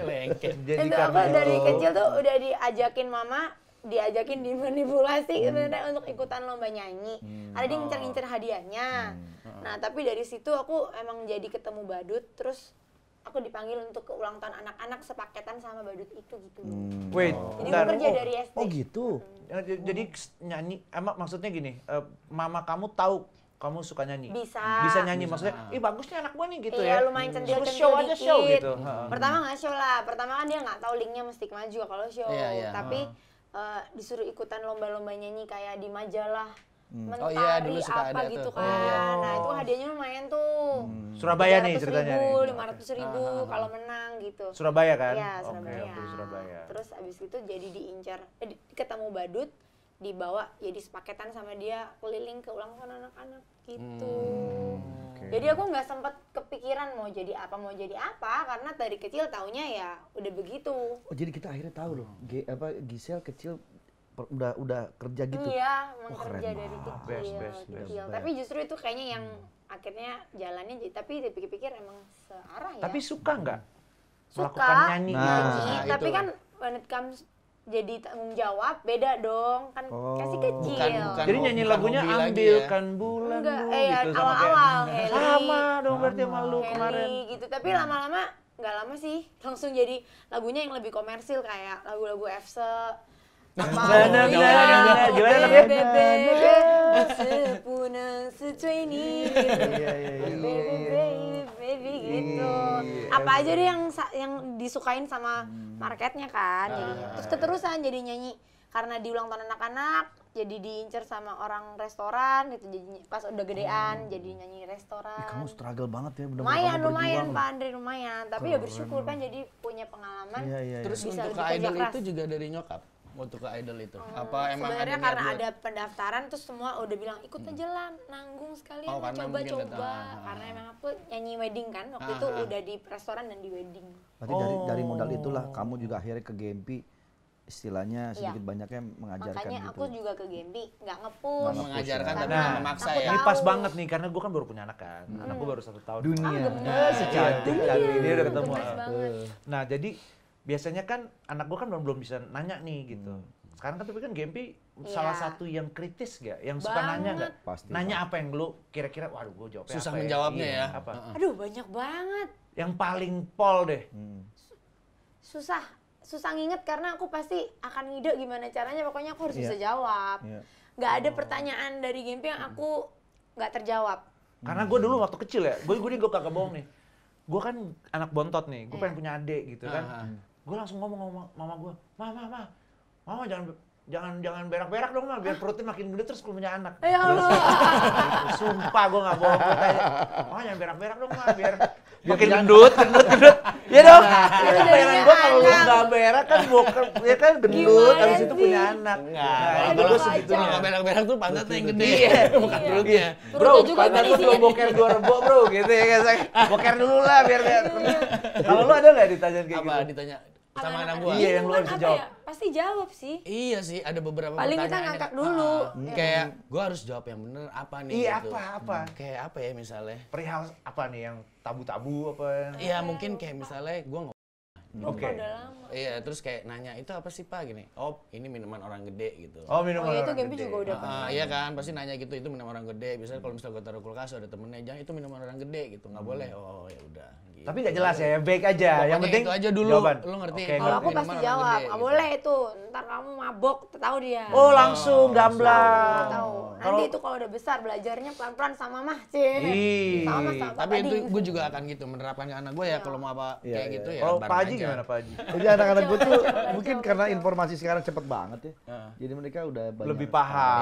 lengket. Jadi aku dari kecil tuh udah diajakin mama diajakin dimanipulasi gitu, hmm. sebenarnya untuk ikutan lomba nyanyi. Hmm. Ada dia oh. ngincer-ngincer hadiahnya. Hmm, hmm. Nah, tapi dari situ aku emang jadi ketemu badut terus aku dipanggil untuk ke ulang tahun anak-anak sepaketan sama badut itu gitu. Hmm. Wait, oh. jadi aku kerja oh, dari SD. Oh gitu. Hmm. Ya, jadi nyanyi emak eh, maksudnya gini, uh, mama kamu tahu kamu suka nyanyi? Bisa. Bisa nyanyi Bisa. maksudnya, ih bagusnya anak gue nih gitu iya, ya. Iya lumayan hmm. centil-centil show aja show gitu. Pertama nggak show lah, pertama kan dia nggak tahu linknya mesti maju kalau show. Yeah, yeah. Tapi uh, disuruh ikutan lomba-lomba nyanyi kayak di majalah Hmm. Mentari, oh iya dulu suka apa ada gitu tuh. kan. Oh, Nah itu hadiahnya lumayan tuh. Hmm. Surabaya nih ceritanya ribu, nih. Lima ratus ribu ah, ah, ah, kalau menang gitu. Surabaya kan? ya Surabaya. Okay, Surabaya. Terus abis itu jadi diincar, eh, ketemu badut, dibawa jadi ya sepaketan sama dia keliling ke ulang tahun anak-anak gitu. Hmm. Hmm. jadi aku nggak sempet kepikiran mau jadi apa mau jadi apa karena dari kecil taunya ya udah begitu oh jadi kita akhirnya tahu loh G, apa Gisel kecil udah udah kerja gitu iya emang oh, kerja dari kecil, best, best, kecil. Best, tapi justru itu kayaknya yang hmm. akhirnya jalannya jadi tapi dipikir-pikir emang searah ya tapi suka nggak suka nyanyi iya, nah, nyanyi tapi kan when it comes jadi tanggung jawab beda dong kan oh. kasih kecil bukan, bukan, jadi nyanyi lagunya ambilkan ya. bulan Enggak, eh, gitu awal-awal sama, dong berarti sama lu kemarin gitu tapi lama-lama nggak lama sih langsung jadi lagunya yang lebih komersil kayak lagu-lagu bebe, Gimana, gimana, gimana, gimana, baby hmm, gitu. Iya. Apa aja deh yang yang disukain sama hmm. marketnya kan jadinya. Gitu. Terus keterusan jadi nyanyi karena diulang ulang tahun anak-anak jadi diincer sama orang restoran gitu jadi pas udah gedean hmm. jadi nyanyi restoran. Ya, kamu struggle banget ya udah Lumayan lumayan Pak Andre lumayan tapi ya Keren. ya bersyukur kan jadi punya pengalaman. Ya, ya, ya. Terus bisa untuk ke idol keras. itu juga dari nyokap untuk ke idol itu? Oh, apa emang sebenarnya ada karena ada pendaftaran terus semua udah bilang ikut hmm. aja lah nanggung sekali oh, coba-coba karena, coba. Ah, ah, karena emang aku nyanyi wedding kan waktu ah, itu ah. udah di restoran dan di wedding. Berarti oh. dari dari modal itulah oh. kamu juga akhirnya ke Gempi istilahnya iya. sedikit ya. banyaknya mengajarkan Makanya gitu. aku juga ke Gempi, nggak ngepush. Nggak mengajarkan ya. tapi nah, memaksa ya. Ini pas banget nih karena gue kan baru punya anak kan. Hmm. Anakku baru satu tahun. Dunia. Ah, nah, secantik kali ini udah ketemu. Nah jadi biasanya kan anak gue kan belum bisa nanya nih gitu. Hmm. Sekarang kan tapi kan Gempi ya. salah satu yang kritis gak? Yang suka banget. nanya gak? Pasti. Nanya apa yang lu kira-kira, waduh gue jawabnya Susah apa ya? menjawabnya ya. ya. Apa? Aduh banyak banget. Yang paling pol deh. Hmm. Susah. Susah nginget karena aku pasti akan ngide gimana caranya, pokoknya aku harus yeah. bisa jawab. Yeah. Gak ada oh. pertanyaan dari Gempi yang hmm. aku gak terjawab. Karena gue dulu waktu kecil ya, gue gue gue kagak bohong nih. Gue kan anak bontot nih, gue iya. pengen punya adik gitu kan gue langsung ngomong sama mama gue mama mama mama jangan jangan jangan berak-berak dong mah biar perutnya makin gede terus punya anak. Ya Allah. Sumpah gue nggak bohong. Mama jangan berak-berak dong mah biar makin gendut, gendut, gendut. Iya dong. Nah. Ya kan bayangan gue kalau lu nggak berak kan boker, ya kan gendut, Abis itu punya anak. Enggak. Nah, kalau gue segitu nggak berak-berak tuh pantatnya yang gede, iya. bukan perutnya. Bro, pantat tuh belum boker dua rebo bro, gitu ya kan. Boker dulu lah biar. Iya. Kalau lu ada nggak ditanya kayak gitu? Apa ditanya? sama anak gua. Ya? Iya, yang lu harus jawab. Ya? Pasti jawab sih. Iya sih, ada beberapa Paling pertanyaan. Paling kita ngangkat dulu. Uh, hmm. Kayak gua harus jawab yang bener apa nih Iya, gitu. apa apa. Hmm. Kayak apa ya misalnya? Perihal apa nih yang tabu-tabu apa yang... Iya, mungkin kayak misalnya gua nggak Oke. Okay. Iya, terus kayak nanya itu apa sih Pak gini. Oh, ini minuman orang gede gitu. Oh, minuman oh, iya, orang, itu gede. juga udah uh, Iya kan, pasti nanya gitu itu minuman orang gede. Biasanya kalau misalnya gue taruh kulkas ada temennya, jangan itu minuman orang gede gitu. nggak hmm. boleh. Oh, ya udah. Gitu. Tapi gak jelas ya, baik aja. Pokoknya yang penting itu aja dulu. Jawaban. Lu ngerti. Okay, Kalau aku pasti jawab, gak boleh itu. Ntar kamu mabok, tahu dia. Oh langsung oh, gamblang. Nanti itu kalau udah besar belajarnya pelan-pelan sama mah sih. Sama sama Tapi itu gue juga akan gitu menerapkan ke anak gue ya iya. kalau mau apa iya, kayak iya, gitu ya. Kalau Pak Haji gimana Pak Haji? Jadi anak-anak gue tuh mungkin karena informasi sekarang cepet banget ya. Jadi mereka udah banyak. Lebih paham.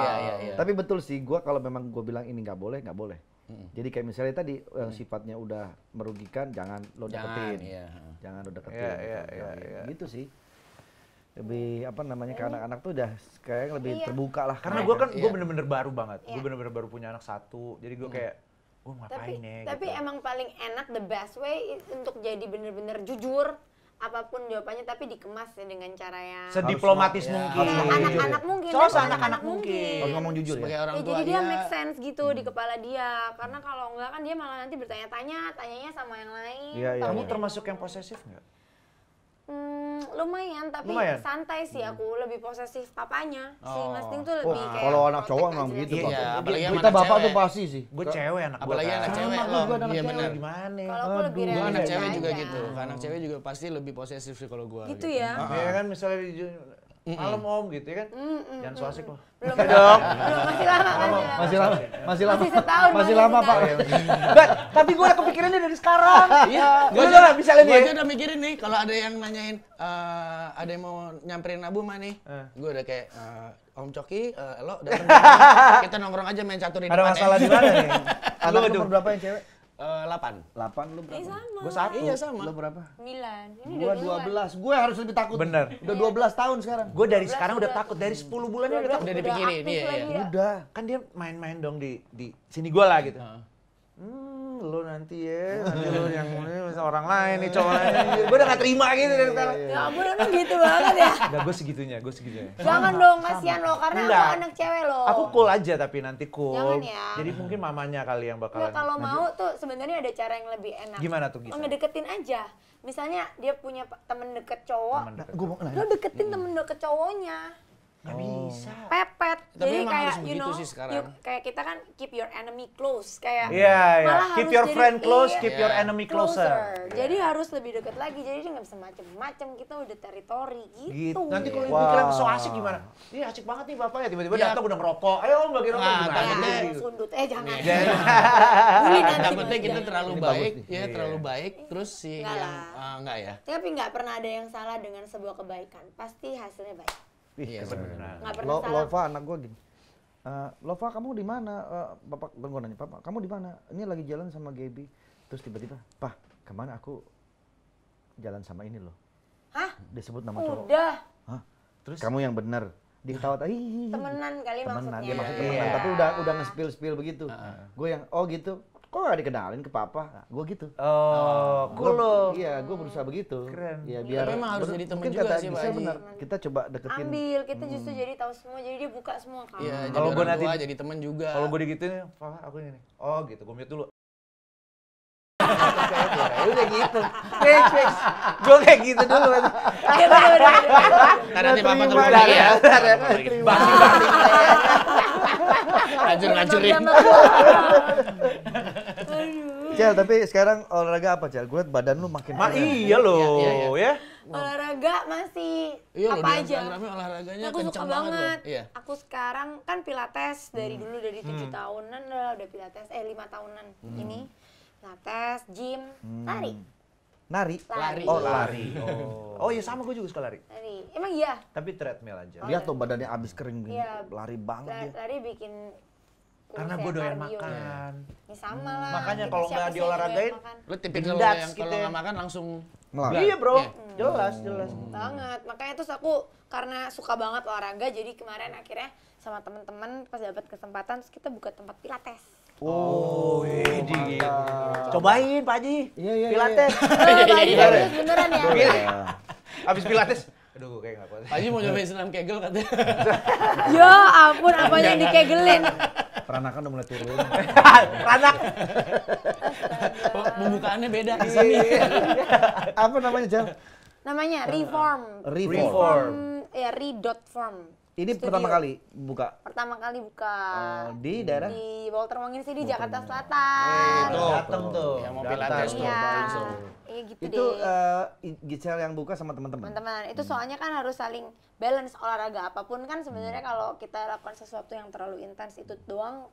Tapi betul sih gue kalau memang gue bilang ini nggak boleh, nggak boleh Mm-hmm. Jadi kayak misalnya tadi yang eh, mm. sifatnya udah merugikan jangan lo deketin. Jangan, iya. jangan lo deketin. Yeah, yeah, yeah, yeah. Gitu sih. Lebih apa namanya ke iya. anak-anak tuh udah kayak lebih iya. terbuka lah. Karena iya. gue kan gue bener-bener baru banget. Iya. Gue bener-bener baru punya anak satu. Jadi gue mm. kayak gue oh, ngapain tapi, ya. Tapi gitu. emang paling enak the best way untuk jadi bener-bener jujur apapun jawabannya tapi dikemas ya dengan cara yang sediplomatis ya. Iya, mungkin anak-anak anak mungkin so, anak-anak mungkin kalau ngomong jujur ya. Sebagai ya, orang ya jadi dia, dia make sense gitu hmm. di kepala dia karena kalau enggak kan dia malah nanti bertanya-tanya tanyanya sama yang lain ya, ya, kamu ya. termasuk yang posesif nggak Hmm, lumayan tapi lumayan. santai sih hmm. aku lebih posesif papanya oh. si Mas tuh lebih oh. kayak kalau anak cowok memang gitu iya, iya, kita bapak tuh pasti sih gue cewek anak gue apalagi anak cewek lo iya benar gimana kalau aku lebih anak cewek juga gitu anak cewek juga pasti lebih posesif sih kalau gue gitu, gitu ya iya kan misalnya mm malam om gitu ya kan mm jangan suasik asik lah belum iya dong kan ya? masih lama masih lama masih lama masih lama pak But, tapi gue udah kepikirannya dari sekarang iya gue udah bisa gue aja udah mikirin nih kalau ada yang nanyain uh, ada yang mau nyamperin abu mah nih eh. gue udah kayak eh, Om Coki, uh, lo datang kita nongkrong aja main catur di Ada masalah ya. di mana nih? Ada nomor berapa yang cewek? delapan. Eh, 8 delapan lu berapa? Eh, sama. Gue satu. Iya sama. Lu berapa? 9. Ini gua dua belas. Gue harus lebih takut. Bener. Udah iya. dua belas tahun sekarang. Gue dari sekarang udah takut. Dari sepuluh bulan udah takut. Udah dipikirin. Iya, iya. Udah. Kan dia main-main dong di di sini gue lah gitu. Hmm lo nanti ya, nanti lo yang orang lain nih cowok lain. Iya, iya, iya. Gue udah gak terima gitu dari sekarang. Ya ampun, lu gitu banget ya. Enggak, gue segitunya, gue segitunya. Jangan dong, kasihan lo, karena lo aku anak cewek lo. Aku cool aja tapi nanti cool. Jangan ya. Jadi mungkin mamanya kali yang bakalan. kalau mau tuh sebenarnya ada cara yang lebih enak. Gimana tuh gue Ngedeketin aja. Misalnya dia punya temen deket cowok. Temen nah, Lo deketin temen deket cowoknya Gak oh. bisa. Pepet. Tapi Jadi kayak you know, sih sekarang. you, kayak kita kan keep your enemy close kayak. yeah, yeah. Malah keep your friend close, iya. keep yeah. your iya. enemy closer. closer. Yeah. Jadi harus lebih dekat lagi. Jadi dia nggak bisa macam macem Kita udah teritori gitu. gitu. Nanti kalau wow. pikiran so asik gimana? Iya asik banget nih bapak ya tiba-tiba yeah. datang udah merokok. Ayo om bagi rokok nah, gimana? ya, sundut. Eh jangan. Yeah. Iya. takutnya kita terlalu Ini baik, ya terlalu baik. Terus sih ah, enggak ya. Tapi nggak pernah ada yang salah dengan sebuah kebaikan. Pasti hasilnya baik. Iya, kebenaran. Iya, Lo, Lova anak gue gini. Uh, Lova kamu di mana? Uh, bapak kan gue nanya, "Papa, kamu di mana?" Ini lagi jalan sama Gaby. Terus tiba-tiba, "Pah, kemana aku jalan sama ini loh?" Hah? Disebut nama cowok. Udah. Hah? Terus kamu yang benar. Diketawa tadi. Temenan kali temenan. maksudnya. Dia maksud iya. temenan, Yeah. tapi udah udah nge-spill spill begitu. Uh -huh. Gue yang, "Oh gitu kok gak dikenalin ke papa? Nah, gue gitu. Oh, cool lo. Iya, gue berusaha begitu. Keren. Ya, biar Tapi memang harus jadi temen juga kata sih, Pak benar. Kita coba deketin. Ambil, kita hmm. justru jadi tahu semua, jadi dia buka semua Iya, kalau gue nanti jadi temen juga. Kalau gue digituin, papa aku ini. Oh gitu, gue mute dulu. udah gitu. Fix, fix. Gue kayak gitu dulu. Karena iya, nanti papa terus lagi ya. Terima kasih. lanjut ajarin. Cel, tapi sekarang olahraga apa, Cel? Gue liat badan lu makin Ma iya loh, iya, iya, iya. ya. Olahraga masih iya apa loh, aja? olahraganya aku suka banget. Iya. Aku sekarang kan pilates dari hmm. dulu dari tujuh hmm. tahunan udah, udah pilates eh lima tahunan hmm. ini pilates, gym, hmm. lari. Nari? Lari. Oh, lari. Oh. oh iya sama gue juga suka lari. Lari. Emang iya? Tapi treadmill aja. Oh, Lihat tuh badannya abis kering Iya. Lari banget lari, Lari bikin karena gue ya, doyan makan. Gitu. Ya. sama lah. Makanya gitu, kalau nggak diolahragain, lu tipikal yang gitu. kalau nggak makan langsung Melar. Iya bro, yeah. jelas jelas hmm. banget. Makanya terus aku karena suka banget olahraga, jadi kemarin akhirnya sama temen-temen pas dapat kesempatan terus kita buka tempat pilates. Oh, oh iya, iya, iya. ini Cobain Pak Haji. Iya, iya, pilates. Iya, iya. Oh, Pak Haji beneran ya. Abis pilates Aduh, gue kayak gak kuat. Haji mau nyobain senam kegel katanya. Ya ampun, apa yang dikegelin? Peranakan udah mulai turun. Peranak! Oh, pembukaannya beda di iya. sini. apa namanya, Jal? Namanya reform. Reform. reform. Ya, hmm, eh, re dot form. Ini studio. pertama kali buka. Pertama kali buka. Uh, di daerah di Walter Wangin sih di Walter Jakarta Mungin. Selatan. Eh, tuh, datang tuh. Yang mobil tuh. Iya. Iya gitu itu, deh. Itu uh, eh, Gisel yang buka sama teman-teman. Teman-teman. Itu hmm. soalnya kan harus saling balance olahraga apapun kan sebenarnya hmm. kalau kita lakukan sesuatu yang terlalu intens itu doang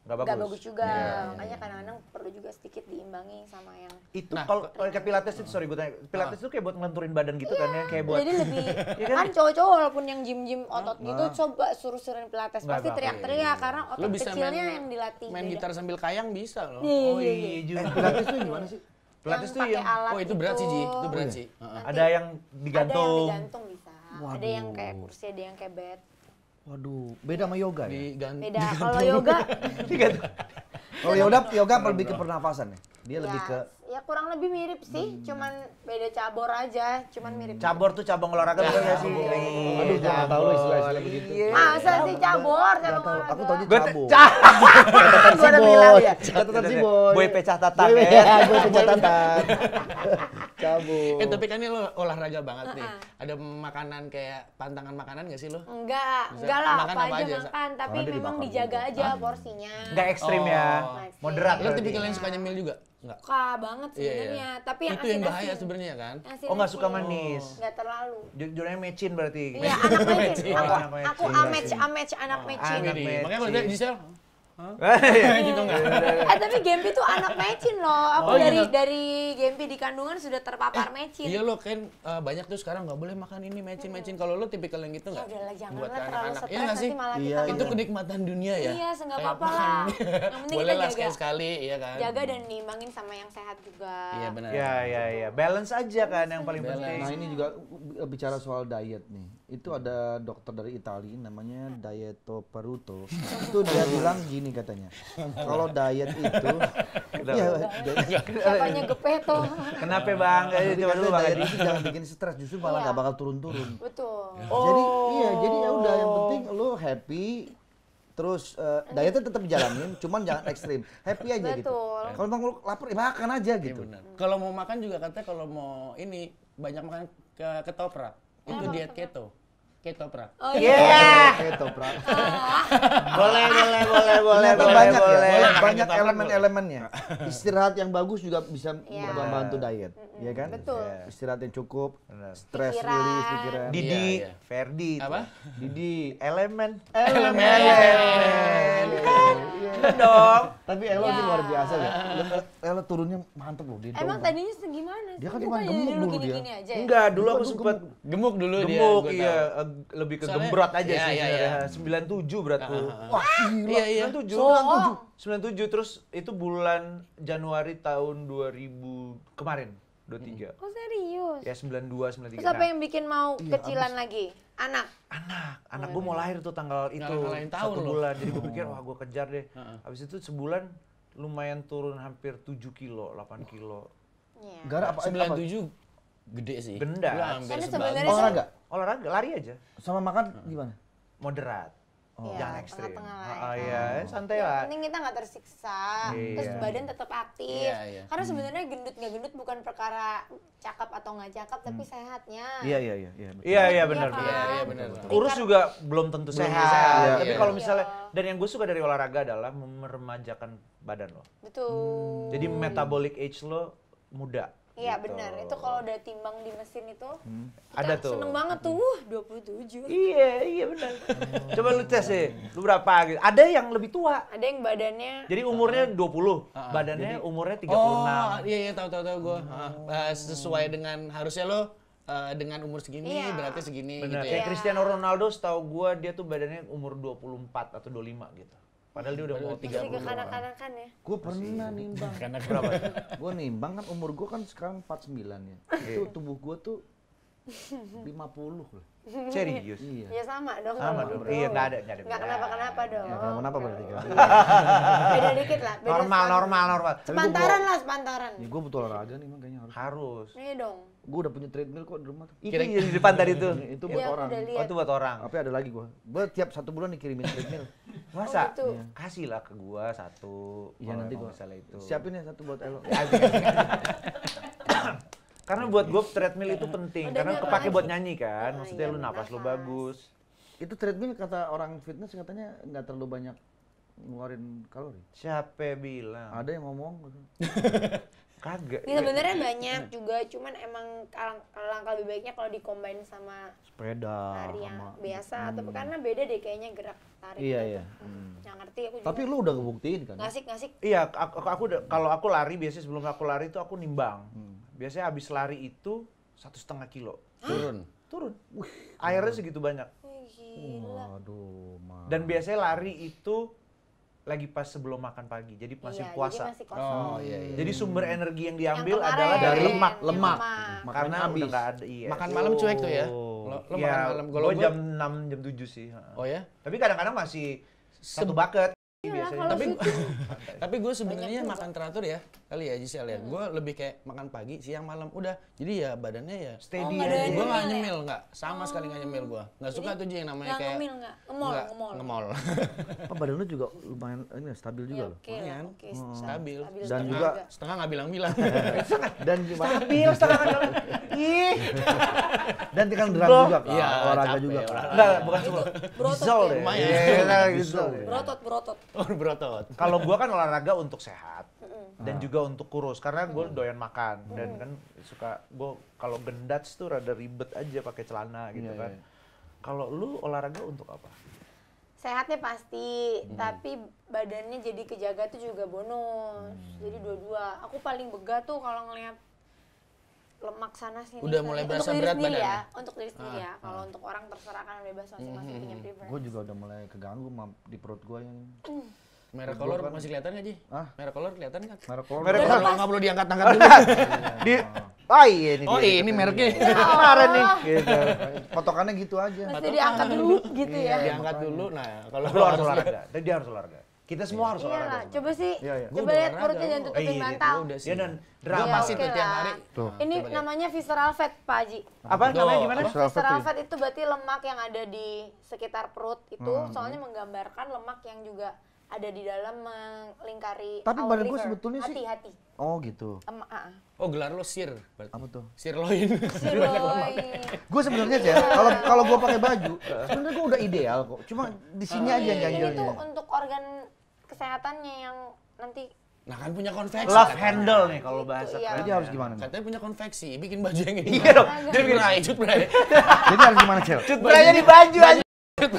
nggak bagus. Gak bagus juga. Yeah. Iya, Makanya iya. kadang-kadang perlu juga sedikit diimbangi sama yang Itu nah, kalau kayak pilates itu sorry gue tanya, pilates ah. itu kayak buat ngelenturin badan gitu yeah. kan ya kayak iya, buat Jadi lebih kan? kan, cowok-cowok walaupun yang gym-gym hmm, otot nah. gitu hmm. coba suruh-suruhin pilates gak pasti teriak-teriak iya. karena otot kecilnya main, yang dilatih. Main gitar sambil kayang bisa loh. Yeah, oh iya juga. Eh, pilates itu gimana sih? Pilates itu yang, oh itu berat sih Ji, itu berat sih. Ada yang digantung. Ada yang digantung bisa. Ada yang kayak kursi, ada yang kayak bed. Waduh, beda sama yoga ya? Diganti. Beda. Kalau yoga Kalau oh, yoga yoga lebih ke pernafasan ya. Dia ya, lebih ke Ya kurang lebih mirip sih, hmm. cuman beda cabur aja, cuman mirip. Cabur tuh cabang olahraga bukan ya sih? Gitu. Aduh, gua iya. tahu lu istilahnya istilah begitu. Iya. Masa sih cabur cabang olahraga? Aku tahu cabur. Gue udah bilang ya. Catatan si boy. Boy pecah tatang. Boy pecah tatang. Cabut. Eh tapi kan ini lo olahraga banget uh -uh. nih. Ada makanan kayak pantangan makanan gak sih lo? Enggak, enggak lah makan apa, apa aja, aja makan. Tapi oh, memang dijaga juga. aja ah. porsinya. Enggak ekstrim ya? oh. ya, moderat. Lo tipikal yang suka nyemil juga? Enggak. Suka banget iya, iya, iya. sebenarnya, yeah, yeah. tapi yang Itu yang bahaya sebenarnya kan? Asin oh, enggak suka manis. Enggak oh. terlalu. Jurnya mecin berarti. Iya, anak mecin. Aku amec amec anak oh, mecin. Makanya kalau dia gitu enggak? eh, tapi Gempi tuh anak mecin loh. Aku oh, iya dari gitu. dari Gempi di kandungan sudah terpapar eh, mecin. Iya loh, kan banyak tuh sekarang nggak boleh makan ini mecin-mecin. Kalau lo tipikal yang gitu nggak? Ya jangan Buat lah terlalu stres iya sih? malah iya, iya, Itu kenikmatan dunia ya. Iya, nggak apa-apa lah. Yang penting boleh kita jaga. sekali sekali iya kan. Jaga dan nimbangin sama yang sehat juga. Iya benar. Iya iya iya. Balance aja kan yang paling penting. Nah, ini juga uh, uh, bicara soal diet nih itu ada dokter dari Italia namanya Dieto Peruto itu dia bilang gini katanya kalau diet itu ya katanya gepeto kenapa bang coba dulu bang itu jangan bikin stres justru malah iya. nggak bakal turun-turun betul jadi iya oh. jadi ya udah yang penting lo happy terus uh, eh, dietnya tetap jalanin cuman jangan ekstrim happy aja gitu. Betul. gitu kalau mau lapar ya makan aja iya, gitu ya kalau mau makan juga katanya kalau mau ini banyak makan ke ketoprak itu diet keto Ketoprak. Oh iya. Yeah. Ketoprak. Oh. boleh, boleh, boleh, boleh, boleh, banyak ya? boleh, ya. banyak elemen-elemennya. Istirahat yang bagus juga bisa yeah. membantu diet, mm-hmm. ya kan? Betul. Yeah. Istirahat yang cukup, stress, relief, pikiran. Iya, Didi, yeah, yeah. Ferdi, apa? Didi, elemen, elemen. elemen. Iya dong. Tapi Elo ini iya. luar biasa ya. Elo turunnya mantep loh dia. Emang tadinya segimana sih? Dia kan cuma ya, gemuk dulu dia. Ya? Enggak, dulu aku sempat gemuk dulu dia. Gemuk iya, eh, lebih ke gembrot aja iya, sih. Sembilan tujuh tuh. Ah, ah, ah. Wah, gila. Sembilan tujuh. Sembilan tujuh. terus itu bulan Januari tahun 2000 kemarin. 23. Oh serius? Ya 92, 93. Terus apa siapa nah. yang bikin mau iya, kecilan abis. lagi? Anak? Anak. Anak gue mau lahir tuh tanggal itu. tahun satu bulan. Loh. Jadi gue pikir, oh. wah gue kejar deh. abis Habis itu sebulan lumayan turun hampir 7 kilo, 8 kilo. Iya. Gara apa? 97 apa? gede sih. Benda. sebenarnya olahraga. Olahraga, lari aja. Sama makan gimana? Moderat. Oh. Ya, jangan ekstrim. Tengah -tengah oh, iya, kan. santai iya, lah. Mending kita nggak tersiksa, yeah. terus badan tetap aktif. Yeah, yeah. Karena hmm. sebenarnya gendut nggak gendut bukan perkara cakep atau nggak cakep, tapi hmm. sehatnya. Iya iya iya. Iya iya benar. Iya iya benar. Kan? Iya, Kurus juga belum tentu sehat. sehat. Ya. tapi kalau misalnya dan yang gue suka dari olahraga adalah meremajakan badan lo. Betul. Hmm. Jadi metabolic age lo muda Iya gitu. benar. Itu kalau udah timbang di mesin itu hmm. ada tuh. Seneng banget tuh. Hmm. Wah, 27. Iya, iya benar. Oh. Coba lu tes sih Lu berapa gitu. Ada yang lebih tua. Ada yang badannya Jadi umurnya 20, uh, -huh. badannya jadi, umurnya 36. Oh, iya iya tau tau tahu gua. -huh. Hmm. Ah, uh, ah, sesuai dengan harusnya lo eh, dengan umur segini iya. berarti segini Bener. gitu ya. Kayak Cristiano Ronaldo setahu gua dia tuh badannya umur 24 atau 25 gitu. Padahal dia udah mau tiga puluh. kanak-kanakan ya. Gue pernah nimbang. Kanak berapa? gue nimbang kan umur gue kan sekarang empat sembilan ya. Iya. Itu tubuh gue tuh 50 lah. Serius? Iya. Ya sama dong. Sama dong. Iya, iya nggak ada nggak ada. Enggak kenapa-kenapa dong. Enggak iya, kenapa-kenapa berarti. Iya. beda dikit lah, normal, normal, normal. Sepantaran lah, sepantaran. Ya gua butuh olahraga nih makanya harus. Harus. Iya dong. Gua udah punya treadmill kok di rumah. Kira -kira di depan tadi tuh. itu buat orang. Oh, itu buat orang. Tapi ada lagi gue Gua tiap satu bulan dikirimin treadmill. Masa? Oh, gitu. Kasih lah ke gue satu. ya nanti gue salah itu. Siapin ya satu buat Elo. Ya, gitu. Karena iya, buat gue iya. treadmill itu penting, karena kepake buat nyanyi kan. Iya, Maksudnya lu nafas lu bagus. Itu treadmill kata orang fitness katanya nggak terlalu banyak ngeluarin kalori. Siapa bilang? Ada yang ngomong gitu. Kagak. Ya, sebenarnya banyak juga, cuman emang langkah lebih baiknya kalau dikombain sama sepeda lari yang sama, biasa hmm. atau karena beda deh kayaknya gerak tarik. Iya, gitu. iya. Hmm. Yang hmm. ngerti aku juga. Tapi lu udah ngebuktiin kan? Ngasik, ngasik. Iya, aku, aku, aku kalau aku lari biasanya sebelum aku lari itu aku nimbang. Hmm biasanya habis lari itu satu setengah kilo turun turun Wih, airnya segitu banyak Waduh, dan biasanya lari itu lagi pas sebelum makan pagi, jadi iya, masih iya, puasa. Jadi masih Oh iya, iya. Jadi sumber energi yang diambil yang adalah dari lemak, lemak. lemak. Karena habis. udah ada. Iya. Makan malam cuek tuh ya. Oh. Lo, lo ya, makan iya, malam. Gue jam 6 jam 7 sih. Oh ya. Tapi kadang-kadang masih Se satu bucket. Iya tapi tapi gue sebenarnya makan teratur ya kali ya jisel ya hmm. gue lebih kayak makan pagi siang malam udah jadi ya badannya ya steady oh, ya gue gak nyemil nggak sama oh. sekali gak nyemil gue nggak suka tuh yang namanya kayak ngemil nggak ngemol ngemol apa badan lu juga lumayan ini ya, stabil juga ya, loh okay, lumayan okay, Hmm. stabil. stabil dan juga setengah nggak bilang-bilang dan juga stabil setengah bilang ih dan tinggal iya, gerak juga olahraga juga enggak bukan cuma berotot ya lumayan brotot brotot Oh berotot. Kalau gua kan olahraga untuk sehat dan juga untuk kurus karena gua doyan makan dan kan suka gue kalau gendats tuh rada ribet aja pakai celana gitu yeah, kan. Yeah. Kalau lu olahraga untuk apa? Sehatnya pasti, hmm. tapi badannya jadi kejaga tuh juga bonus. Hmm. Jadi dua-dua. Aku paling bega tuh kalau ngeliat lemak sana sini. Udah mulai berasa untuk berat badan. Ya, untuk diri sendiri ya. ah, ya. Kalau ah. untuk orang terserah kan bebas hmm, masing-masing hmm, punya hmm. preference. Gue juga udah mulai keganggu di perut gue yang mm. Merah kolor kan. masih kelihatan gak, sih? Ah? Merah kolor kelihatan gak? Merah kolor. Merah kolor. nggak perlu diangkat-angkat dulu. di Oh iya ini. Oh ini mereknya. Kemarin nih. Gitu. Potokannya gitu aja. Mesti diangkat dulu gitu iya, ya. Diangkat dulu. Nah, kalau harus olahraga. Dia harus olahraga kita semua harus iya, olahraga. Iya coba sih. Iya, Coba lihat perutnya jangan tutupin bantal. Iya dan drama sih tiap hari. Ini namanya visceral fat, Pak Haji. Apa namanya gimana? Visceral fat itu berarti lemak yang ada di sekitar perut itu hmm. soalnya menggambarkan lemak yang juga ada di dalam lingkari tapi badan gue sebetulnya sih hati-hati oh gitu um, uh. oh gelar lo sir berarti. apa tuh sirloin sirloin gue sebenarnya sih ya, kalau kalau gue pakai baju sebenarnya gue udah ideal kok cuma di sini iya, aja yang ganjilnya itu untuk organ kesehatannya yang nanti Nah kan punya konveksi. Love katanya. handle nih kalau bahasa. Iya. Jadi harus gimana? Nih? Katanya punya konveksi, bikin baju yang ini. Iya dong. Jadi bikin rai, cut Jadi harus gimana, Cel? Cut di baju aja. Cut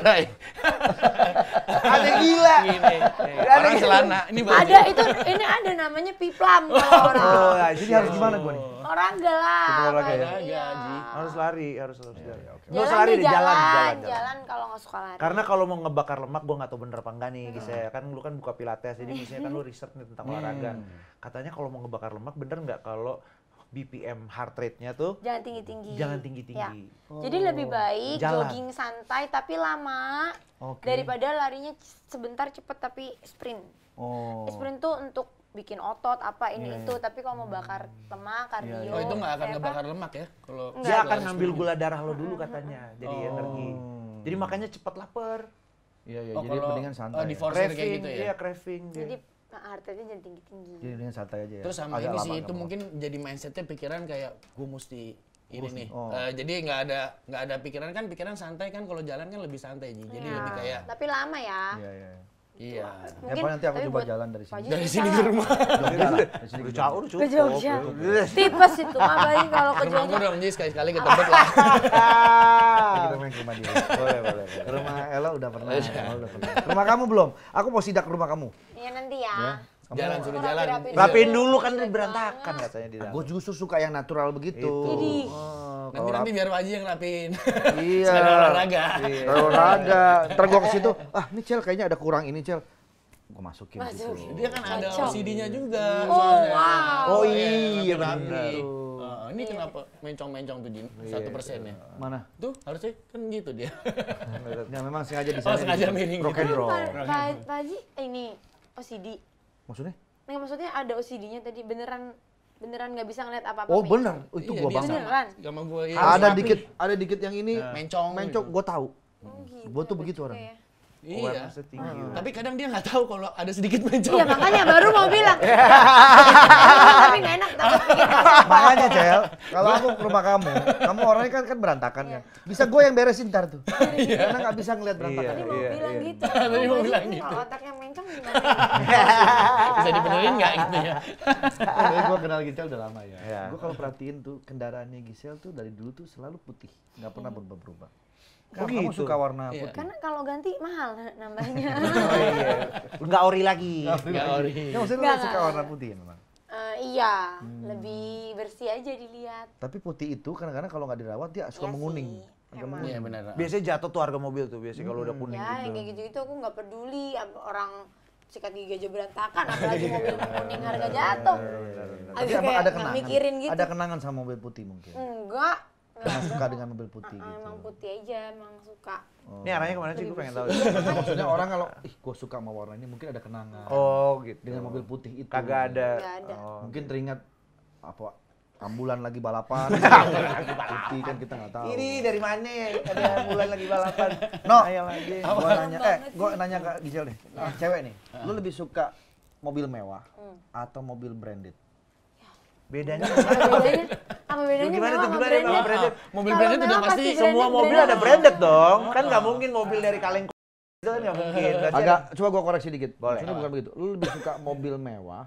ada gila. Gini. Ada celana. Ini baju. Ada itu ini ada namanya piplam oh, kalau orang. Iya, oh, jadi iya. harus gimana gua nih? orang Orang Olahraga ya. Iya, harus lari, harus harus lari. Enggak usah lari jalan, jalan, jalan. Jalan kalau nggak suka lari. Karena kalau mau ngebakar lemak gue nggak tahu bener apa enggak nih, hmm. Gisa. Kan lu kan buka pilates, jadi misalnya kan lu riset nih tentang hmm. olahraga. Katanya kalau mau ngebakar lemak bener nggak kalau BPM heart rate-nya tuh jangan tinggi-tinggi. Jangan tinggi-tinggi. Ya. Oh. Jadi lebih baik Jalan. jogging santai tapi lama okay. daripada larinya sebentar cepet tapi sprint. Oh. Sprint tuh untuk bikin otot apa ini yeah, iya. itu tapi kalau mau bakar hmm. lemak iya, kardio yeah, yeah. oh itu nggak akan ngebakar lemak ya kalau dia akan ngambil gula darah lo dulu katanya hmm. jadi oh. energi jadi makanya cepat lapar Iya, iya. Oh, jadi mendingan eh, santai. uh, di ya. craving, kayak gitu ya. Iya, craving. Jadi Nah, jadi tinggi-tinggi. Jadi dengan santai aja ya. Terus sama ini sih itu mungkin jadi mindsetnya pikiran kayak gue mesti ini nih. Oh. Eh, jadi nggak ada nggak ada pikiran kan pikiran santai kan kalau jalan kan lebih santai Jadi iya. lebih kayak Tapi lama ya. Iya, iya. iya. Iya. Ya, Mungkin, ya, nanti aku coba jalan dari sini. Dari sini ke rumah. Dari sini ke Caur cukup. Ke Jogja. Tipes itu mah kalau ke Jogja. Rumahmu udah sekali-sekali ke tempat lah. Kita main ke rumah dia. Boleh, boleh. Rumah Ella udah pernah. Ella udah Rumah kamu belum? Aku mau sidak ke rumah kamu. Iya nanti ya. ya kamu jalan suruh jalan. Rapiin dulu kan berantakan katanya di dalam. Gue justru suka yang natural begitu. Itu. Oh kalau nanti, nanti biar Pak Haji yang rapiin. Iya. olahraga. Iya. olahraga. Ntar gue ke situ, ah ini Cel kayaknya ada kurang ini Cel gue masukin Mas, gitu. Dia kan ada OCD-nya iya. juga. Oh, soalnya. wow. Oh iya, oh, benar. Uh, ini kenapa mencong-mencong tuh Jin? Iya. Satu persen ya? Mana? Tuh harusnya kan gitu dia. ya memang sengaja di oh, sana. Oh sengaja miring. Gitu. Rock and roll. Pak Haji ini OCD. Maksudnya? maksudnya ada OCD-nya tadi beneran beneran nggak bisa ngeliat apa-apa. Oh bener, oh, itu iya, gue banget. Beneran. Gua, iya. Ada dikit, ada dikit yang ini. Nah. Mencong. Mencong, gue tahu. Oh, gitu, gue tuh begitu orang. Ya. Iya. setinggi. Hmm. Tapi kadang dia nggak tahu kalau ada sedikit mencoba. Iya makanya baru mau bilang. Tapi nggak enak Makanya Cel, kalau aku ke rumah kamu, kamu orangnya kan kan berantakan ya. Bisa gue yang beresin ntar tuh. Iya. Karena nggak bisa ngeliat berantakan. Tadi iya, iya, iya. Gitu. mau bilang gitu. Tadi mau bilang gitu. Kalau otaknya mencong gimana? Ya? Bisa dibenerin nggak gitu ya? Tapi gue kenal Gisel udah lama ya. Gue kalau perhatiin tuh kendaraannya Gisel tuh dari dulu tuh selalu putih, nggak pernah berubah-berubah kamu gitu. suka warna iya. putih. Iya. Karena kalau ganti mahal nambahnya. oh, iya. Enggak ori lagi. Enggak ori. ya, maksudnya Nggak, suka warna putih memang. Uh, eh, iya, hmm. lebih bersih aja dilihat. Tapi putih itu kadang-kadang kalau nggak dirawat dia suka ya menguning. Sih. Emang. Iya benar. Biasanya jatuh tuh harga mobil tuh biasanya hmm. kalau udah hmm. kuning ya, gitu. Ya kayak gitu itu aku nggak peduli orang sikat gigi aja berantakan apalagi iya, mobil kuning harga jatuh. Tapi apa ada kenangan? gitu. Ada kenangan sama mobil putih mungkin? Enggak, Emang suka dengan mobil putih ah, gitu. Emang putih aja, emang suka. Oh. Ini arahnya kemana sih? Gue pengen tahu. Ya. Maksudnya gitu. orang kalau, ih gue suka sama warna ini, mungkin ada kenangan. Oh gitu. Dengan mobil putih itu. Kagak ada. ada. Oh. Mungkin gitu. teringat apa ambulan lagi balapan. putih kan kita nggak tahu. Ini dari mana ya? Ada ambulan lagi balapan. No. lagi. Gue nanya, eh gue nanya ke Gisel deh. Nah, cewek nih, lu lebih suka mobil mewah hmm. atau mobil branded? Ya. Bedanya? Bedanya? apa bedanya gimana tuh gimana branded? Bang branded? Mobil branded itu udah pasti semua mobil ada branded dong. Kan nggak mungkin mobil dari kaleng itu kan nggak mungkin. Agak coba gua koreksi dikit. Boleh. bukan begitu. Lu lebih suka mobil mewah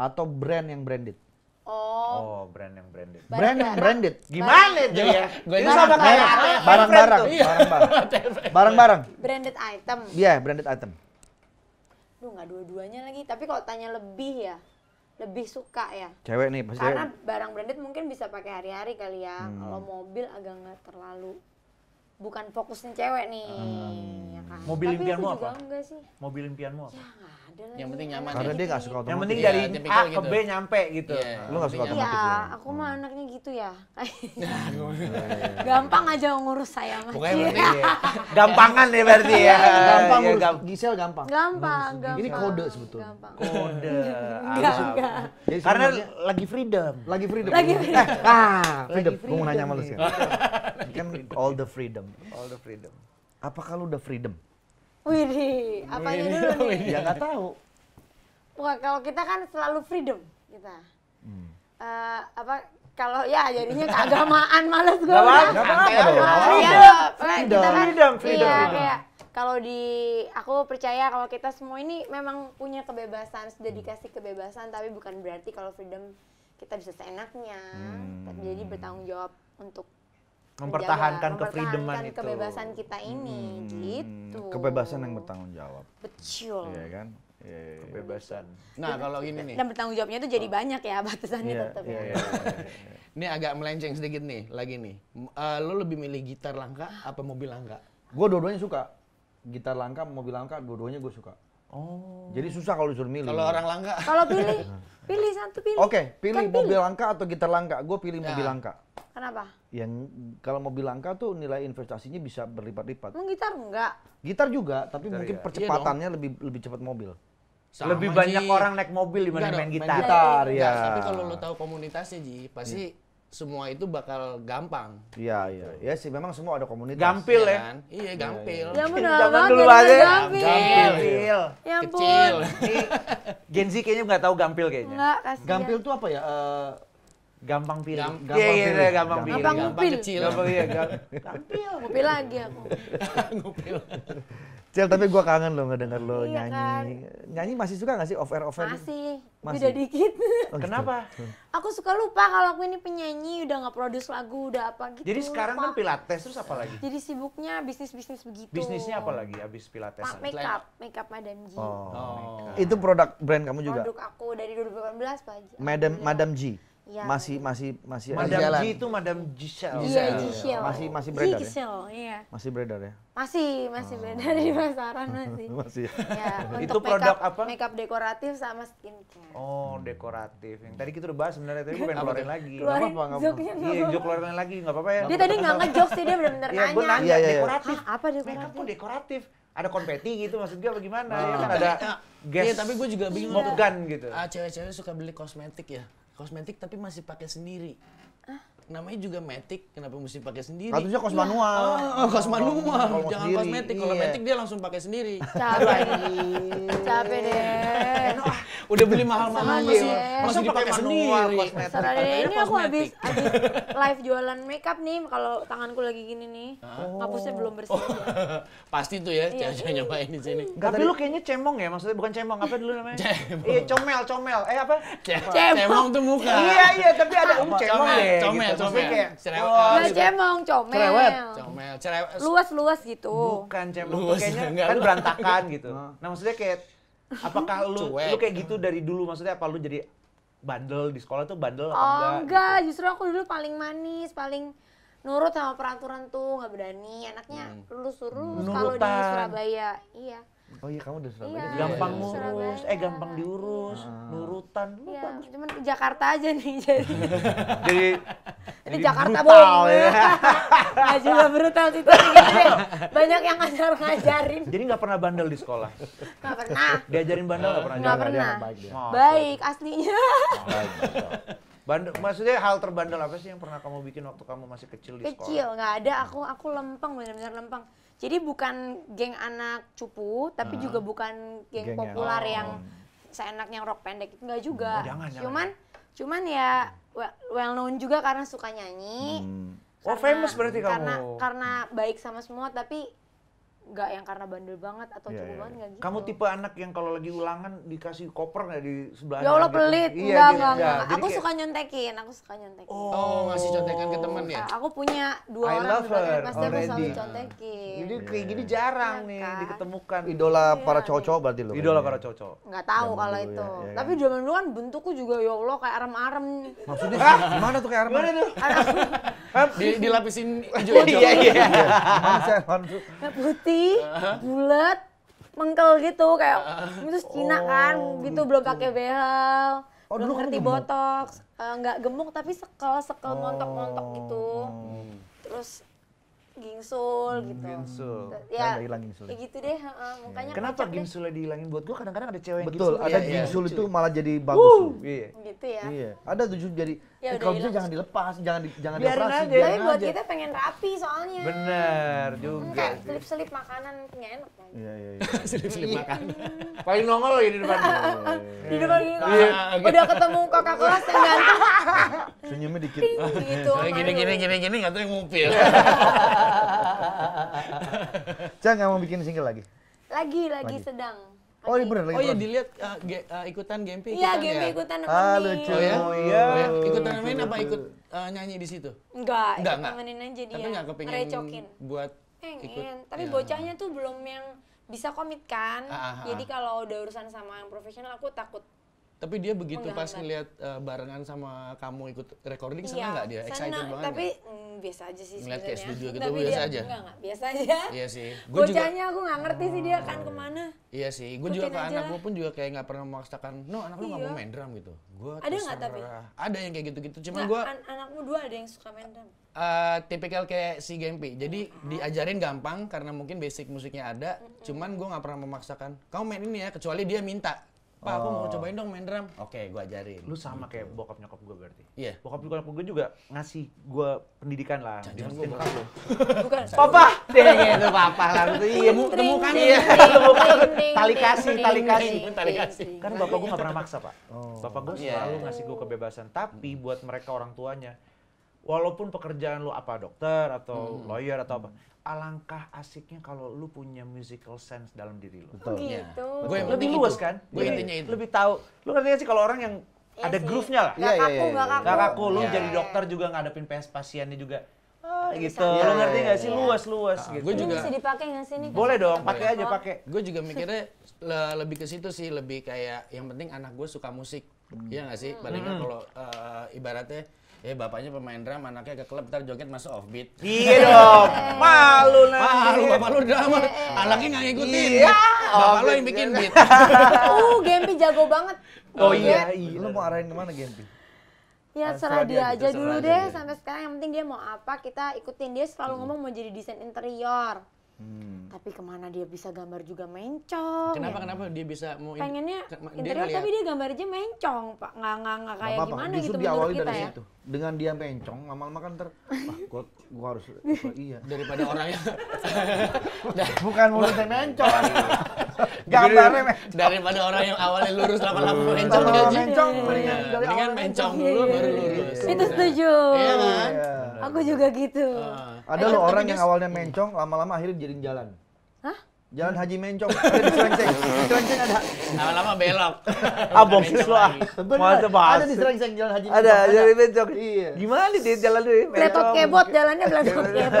atau brand yang branded? Oh. oh, brand yang branded. brand yang branded. Gimana itu ya? Gue itu sama kayak iya. barang-barang, barang-barang. Barang-barang. Branded item. Iya, yeah, branded item. Duh, nggak dua-duanya lagi. Tapi kalau tanya lebih ya, lebih suka ya. Cewek nih pasti. Karena barang branded mungkin bisa pakai hari-hari kali ya. Hmm. Kalau mobil agak nggak terlalu bukan fokusnya cewek nih. Hmm. Ya kan? Mobil impianmu apa? Enggak sih. Mobil impianmu apa? Ya, yang penting nyaman ya. karena dia nggak suka otomatis yang penting dari iya, A ke gitu. B nyampe gitu iya. lu nggak suka iya, otomatis iya aku mah hmm. anaknya gitu ya gampang aja ngurus saya mah gampangan deh berarti ya gampang ngurus Gisel gampang gampang gampang. ini kode sebetulnya kode karena lagi freedom lagi freedom lagi eh, freedom ah freedom gue mau nanya sama lu sih kan all the freedom all the freedom apakah lu udah freedom Widih, apa ini dulu nih? Ya nggak tahu. Wah, kalau kita kan selalu freedom kita. Hmm. Uh, apa kalau ya jadinya keagamaan males gue. Gak apa-apa. Iya, freedom. Kan- freedom, freedom. Iya, kayak kalau di aku percaya kalau kita semua ini memang punya kebebasan, sudah hmm. dikasih kebebasan tapi bukan berarti kalau freedom kita bisa seenaknya. Hmm. Jadi bertanggung jawab untuk mempertahankan kefreedoman itu kebebasan kita ini hmm, gitu kebebasan yang bertanggung jawab betul iya kan yeah, iya, iya. kebebasan nah kalau gini nih dan bertanggung jawabnya itu jadi oh. banyak ya batasannya yeah, tetap yeah, yeah, yeah, iya, ini agak melenceng sedikit nih lagi nih uh, lo lebih milih gitar langka apa mobil langka gue dua-duanya suka gitar langka mobil langka dua-duanya gue suka Oh. Jadi susah kalau disuruh milih. Kalau orang langka. Kalau pilih, pilih satu pilih. Oke, okay, pilih kan mobil pilih. langka atau gitar langka. Gue pilih nah. mobil langka. Kenapa? Yang kalau mobil langka tuh nilai investasinya bisa berlipat-lipat. Menggitar gitar enggak? Gitar juga, tapi gitar mungkin ya. percepatannya iya lebih lebih cepat mobil. Sama lebih banyak Ji. orang naik mobil dibanding main, main gitar. ya. Enggak, tapi kalau lo tahu komunitasnya Ji, pasti yeah semua itu bakal gampang. Iya, iya. Ya sih memang semua ada komunitas. Gampil iya ya. Kan? Iya, gampil. Ya iya. benar. dulu aja. Gampil. gampil. Ya ampun. Kecil. Gen Z kayaknya nggak tahu gampil kayaknya. Enggak, kasihan. Gampil tuh apa ya? Uh, gampang pilih gampang, gampang iya, iya, iya, gampang, pilih gampang pilih gampang, gampang kecil gampang pilih, gampang ngupil lagi aku ngupil Cel tapi gue kangen lo ngedenger lo iya nyanyi kan? nyanyi masih suka gak sih off air off air masih, masih. dikit oh, gitu. kenapa aku suka lupa kalau aku ini penyanyi udah nggak produce lagu udah apa gitu jadi sekarang kan lupa. kan pilates terus apa lagi jadi sibuknya bisnis bisnis begitu bisnisnya apa lagi abis pilates Ma make up make up Madam G oh, oh. itu produk brand kamu juga produk aku dari 2018 pak Madam Madam G Ya. Masih masih masih Madam jalan. G itu Madam Giselle. Iya, Giselle. Masih masih beredar. Iya, ya? Giselle, ya? iya. Masih beredar ya? Masih, masih oh. beredar di pasaran masih. masih. Ya, untuk itu produk makeup, apa? Makeup dekoratif sama skincare. Oh, dekoratif. Yang tadi kita udah bahas sebenarnya tadi gue pengen keluarin lagi. Keluarin apa enggak apa masih, Iya, jok keluarin lagi enggak apa-apa ya. Dia tadi enggak ngejok sih dia benar-benar iya, nanya. Iya, masih, iya, masih, dekoratif. Apa dekoratif? Makeup kok dekoratif? ada konfeti gitu maksud gue bagaimana Oh. Ah, ya kan ada ah, gas iya tapi gue juga bingung iya. gun gitu ah cewek-cewek suka beli kosmetik ya kosmetik tapi masih pakai sendiri. Hah? Namanya juga metik, kenapa mesti pakai sendiri? Katanya kos manual. Oh, ah, kos manual. Kalo Jangan sendiri. kosmetik. Kalau iya. metik dia langsung pakai sendiri. Capek. Capek deh udah beli mahal-mahal masih masih dipakai sendiri. Sore ini aku habis habis live jualan makeup nih kalau tanganku lagi gini nih. Ngapusnya belum bersih. Oh. Pasti tuh ya iya. cewek nyobain di sini. Tapi lu kayaknya cemong ya, maksudnya bukan cemong apa dulu namanya? Iya, comel, comel. Eh apa? Cemong tuh muka. Iya, iya, tapi ada cemong deh. Comel, gitu. comel. Cerewet. Gitu. Cemong, comel. Cerewet. Comel, cerewet. Luas-luas gitu. Bukan cemong, kayaknya kan berantakan gitu. Nah, maksudnya kayak Apakah lu lu kayak gitu dari dulu maksudnya apa lu jadi bandel di sekolah tuh bandel oh, apa enggak? enggak, gitu? justru aku dulu paling manis, paling nurut sama peraturan tuh nggak berani. Anaknya hmm. lulus lurus kalau di Surabaya. Iya. Oh iya kamu udah Surabaya. Iya, gampang ngurus, eh gampang diurus, ah. nurutan. Lu iya, bagus. Cuman Jakarta aja nih jadi. jadi Jakarta brutal, ya. nah, juga brutal sih tapi gitu deh. Banyak yang ngajar ngajarin. Jadi nggak pernah bandel di sekolah. Nggak pernah. Diajarin bandel nggak pernah. Nggak pernah. Baik, baik aslinya. Baik, Bandel, maksudnya hal terbandel apa sih yang pernah kamu bikin waktu kamu masih kecil di sekolah? Kecil, nggak ada. Aku aku lempeng, benar-benar lempeng. Jadi bukan geng anak cupu, tapi uh, juga bukan geng, geng populer yang, oh. yang seenaknya rock pendek itu enggak juga. Oh, jangan, cuman jangan. cuman ya well, known juga karena suka nyanyi. Hmm. Oh, karena, oh famous berarti kamu. Karena karena baik sama semua tapi nggak yang karena bandel banget atau yeah, cukup yeah. banget iya. nggak gitu. Kamu tipe anak yang kalau lagi ulangan dikasih koper nggak di sebelahnya. Ya Allah gitu? pelit, gitu. enggak, iya, enggak, enggak. Ya, enggak. Aku suka nyontekin, aku suka nyontekin. Oh, oh ngasih contekan ke temen ya? Aku punya dua I orang di kelas pasti aku selalu contekin. Jadi kayak gini jarang iya nih kan? diketemukan. Idola iya, para cowok cowok berarti lo. Idola para cowok. cowok Nggak tahu kalau ya, itu. Kan? Tapi zaman dulu kan bentukku juga ya Allah kayak arem-arem. Maksudnya gimana tuh kayak arem-arem? Di, dilapisin hijau-hijau. Iya, iya. Putih putih, uh-huh. bulat, mengkel gitu kayak uh-huh. terus Cina kan, oh, gitu, gitu. oh kan gitu belum pakai behel. Oh, belum ngerti botox, eh, nggak uh, gemuk tapi sekel sekel montok-montok oh. gitu. Hmm. Terus gingsul hmm, gitu. Gingsul. Ya, hilang gingsul. Ya gitu deh, uh, iya. mukanya Kenapa gingsulnya dihilangin buat gua kadang-kadang ada cewek yang Betul, gingsul. ada iya, iya. gingsul iya. itu malah jadi bagus. iya. Gitu ya. Iya. Ada tujuh jadi Ya, eh, kalau ya jangan dilepas, jangan di, jangan biarin dioperasi. Aja. Tapi buat aja. kita pengen rapi soalnya. Bener hmm, juga. Enggak, selip-selip makanan enggak enak. Ya? Iya iya. iya. selip-selip iya. makanan. Paling nongol ini depan. di depan gini. Iya. Udah ketemu kakak kelas yang ganteng. Senyumnya dikit. gitu. Gini gini gini gini nggak tahu yang ngupil. Cang nggak mau bikin single lagi? Lagi lagi, lagi. sedang. Oh iya bener lagi. Oh iya dilihat uh, ge, uh, ikutan GMP iya, ikutan ya. Iya GMP ikutan ya. Ah lucu. Oh ya? Oh, iya. Oh, iya. iya. Ikutan nemenin apa ikut uh, nyanyi di situ? Enggak, enggak, enggak. nemenin aja dia. Tapi enggak kepengen Ngerecokin. buat Pengen, ikut. tapi ya. bocahnya tuh belum yang bisa komit kan. Ah, ah, ah. Jadi kalau udah urusan sama yang profesional aku takut tapi dia begitu Enggak, pas ngeliat uh, barengan sama kamu ikut recording senang iya, nggak dia? Excited senang, banget. Tapi ya? mm, biasa aja sih Ngeliat kayak studio gitu tapi biasa dia, aja. Enggak, enggak, biasa aja. Iya sih. Gua Bocahnya juga, aku nggak ngerti oh. sih dia akan oh. kemana. Iya sih. Gue juga ke anak gue pun juga kayak nggak pernah memaksakan. No, anak lu nggak iya. mau main drum gitu. Gua ada nggak tapi? Ada yang kayak gitu-gitu. Cuman gue. An anakmu dua ada yang suka main drum. Uh, tipikal kayak si Gempi. Jadi uh -huh. diajarin gampang karena mungkin basic musiknya ada. Uh -huh. Cuman gue nggak pernah memaksakan. Kamu main ini ya, kecuali dia minta Pak, aku mau oh. cobain dong main drum. Oke, okay, gua ajarin. Lu sama kayak gitu. bokap nyokap gua berarti. Iya. Yeah. Bokap nyokap gua juga ngasih gua pendidikan lah. Jangan gue bokap lu. Bukan. Papa. Itu iya, iya, papa lah. Iya, temu kami ya. Tali kasih, tali kasih. Tali kasih. Kan bapak gua nggak pernah maksa, Pak. Oh. Bapak gua iya. selalu ngasih gua kebebasan, tapi hmm. buat mereka orang tuanya walaupun pekerjaan lu apa dokter atau hmm. lawyer atau apa hmm. alangkah asiknya kalau lu punya musical sense dalam diri lu. Betul. Oh, iya. Gitu. Gue lebih luas kan? Gue intinya itu. Lebih tahu. Lu ngerti sih kalau orang yang ya ada groove-nya lah. Gak iya, iya, kaku, gak kaku. Gak kaku. Lu jadi dokter juga ngadepin pes pasiennya juga. Oh, gitu. Ya, lu ngerti gak sih? Luas-luas nah, gitu. Gue juga. Bisa dipakai gak sih nih? Boleh dong, pakai aja pakai. Gue juga mikirnya lebih ke situ sih, lebih kayak yang penting anak gue suka musik. Iya gak sih? Palingnya hmm. kalau eh, ibaratnya Eh bapaknya pemain drama anaknya ke klub, ntar joget masuk offbeat. Iya dong, malu nanti. Malu, bapak lu drama, eh, eh, eh. anaknya nggak ngikutin. Iya, bapak lu yang bikin beat. uh, Gempi jago banget. Oh, iya, iya. Lu mau arahin kemana Gempi? Ya serah dia aja dulu deh, sampai sekarang yang penting dia mau apa kita ikutin. Dia selalu hmm. ngomong mau jadi desain interior. Hmm. Tapi kemana dia bisa gambar juga mencong? Kenapa ya? kenapa dia bisa mau pengennya dia interior tapi dia gambar aja mencong, Pak. Nggak nggak nggak kayak apa -apa. gimana Justru gitu menurut kita dari ya. Situ. Dengan dia mencong lama-lama kan ter wah gua, gua harus iya daripada orangnya bukan mulutnya mencong. Gambarnya mencong. Daripada orang yang awalnya lurus lama-lama mencong dia iya, mencong dengan mencong dulu baru iya, lurus. Itu setuju. Iya kan? Iya. Aku juga gitu. Ah. Ada loh orang yang awalnya mencong, lama-lama akhirnya jadi jalan. Hah? Jalan Haji Mencong, ada di Serengseng. Di Serengseng ada. Lama-lama belok. Abong sih lu. ah. Masa bahas. Ada di Serengseng jalan Haji Mencong. Ada, jalan Mencong. Iya. Gimana dia jalan dulu Letot kebot, jalannya belakang kebot.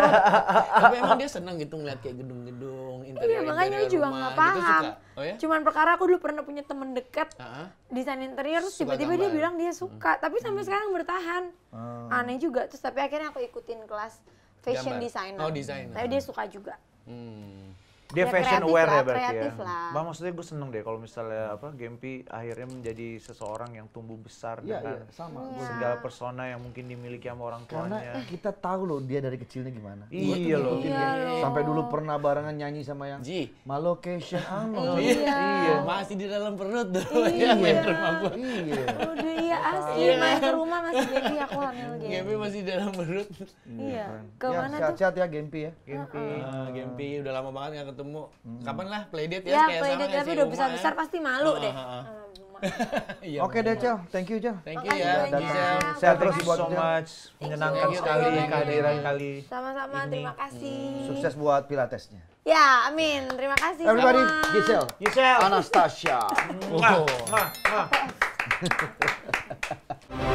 Tapi emang dia seneng gitu ngeliat kayak gedung-gedung, interior Iya, makanya dia juga nggak gitu, paham. Oh, ya? Cuman perkara aku dulu pernah punya temen dekat uh-huh. desain interior, terus tiba-tiba dia bilang dia suka. Hmm. Tapi sampai hmm. sekarang bertahan. Hmm. Aneh juga. Terus tapi akhirnya aku ikutin kelas fashion designer. Oh designer. Tapi dia suka juga. Hmm dia ya, fashion aware lah, ya berarti ya. Lah. Bah, maksudnya gue seneng deh kalau misalnya apa Gempi akhirnya menjadi seseorang yang tumbuh besar ya, dengan ya, sama. Ya. segala persona yang mungkin dimiliki sama orang tuanya. Karena kita tahu loh dia dari kecilnya gimana. Iya loh. Iya loh. Sampai dulu pernah barengan nyanyi sama yang Ji. Malocation ah, Iya. iya. Masih di dalam perut dulu iya. ya main rumah gue. Iya. Udah iya asli iya. main ke rumah masih Gempi aku hamil Gempi. Gempi masih di dalam perut. Iya. iya Kemana ya, tuh? Sehat-sehat ya Gempi ya. Gempi. Eh, Gempi udah lama banget gak ketemu ketemu hmm. kapan lah playdate ya, ya kayak date ya, tapi udah besar besar ya. pasti malu ah, deh ya, Oke deh Cel, thank you Cel. Thank you ya. Dan saya terus buat so menyenangkan sekali kehadiran kali. Sama-sama, terima kasih. Hmm. Sukses buat pilatesnya. Ya, amin. Terima kasih Everybody, sama. Giselle. Giselle. Anastasia. Ma, ma, ma.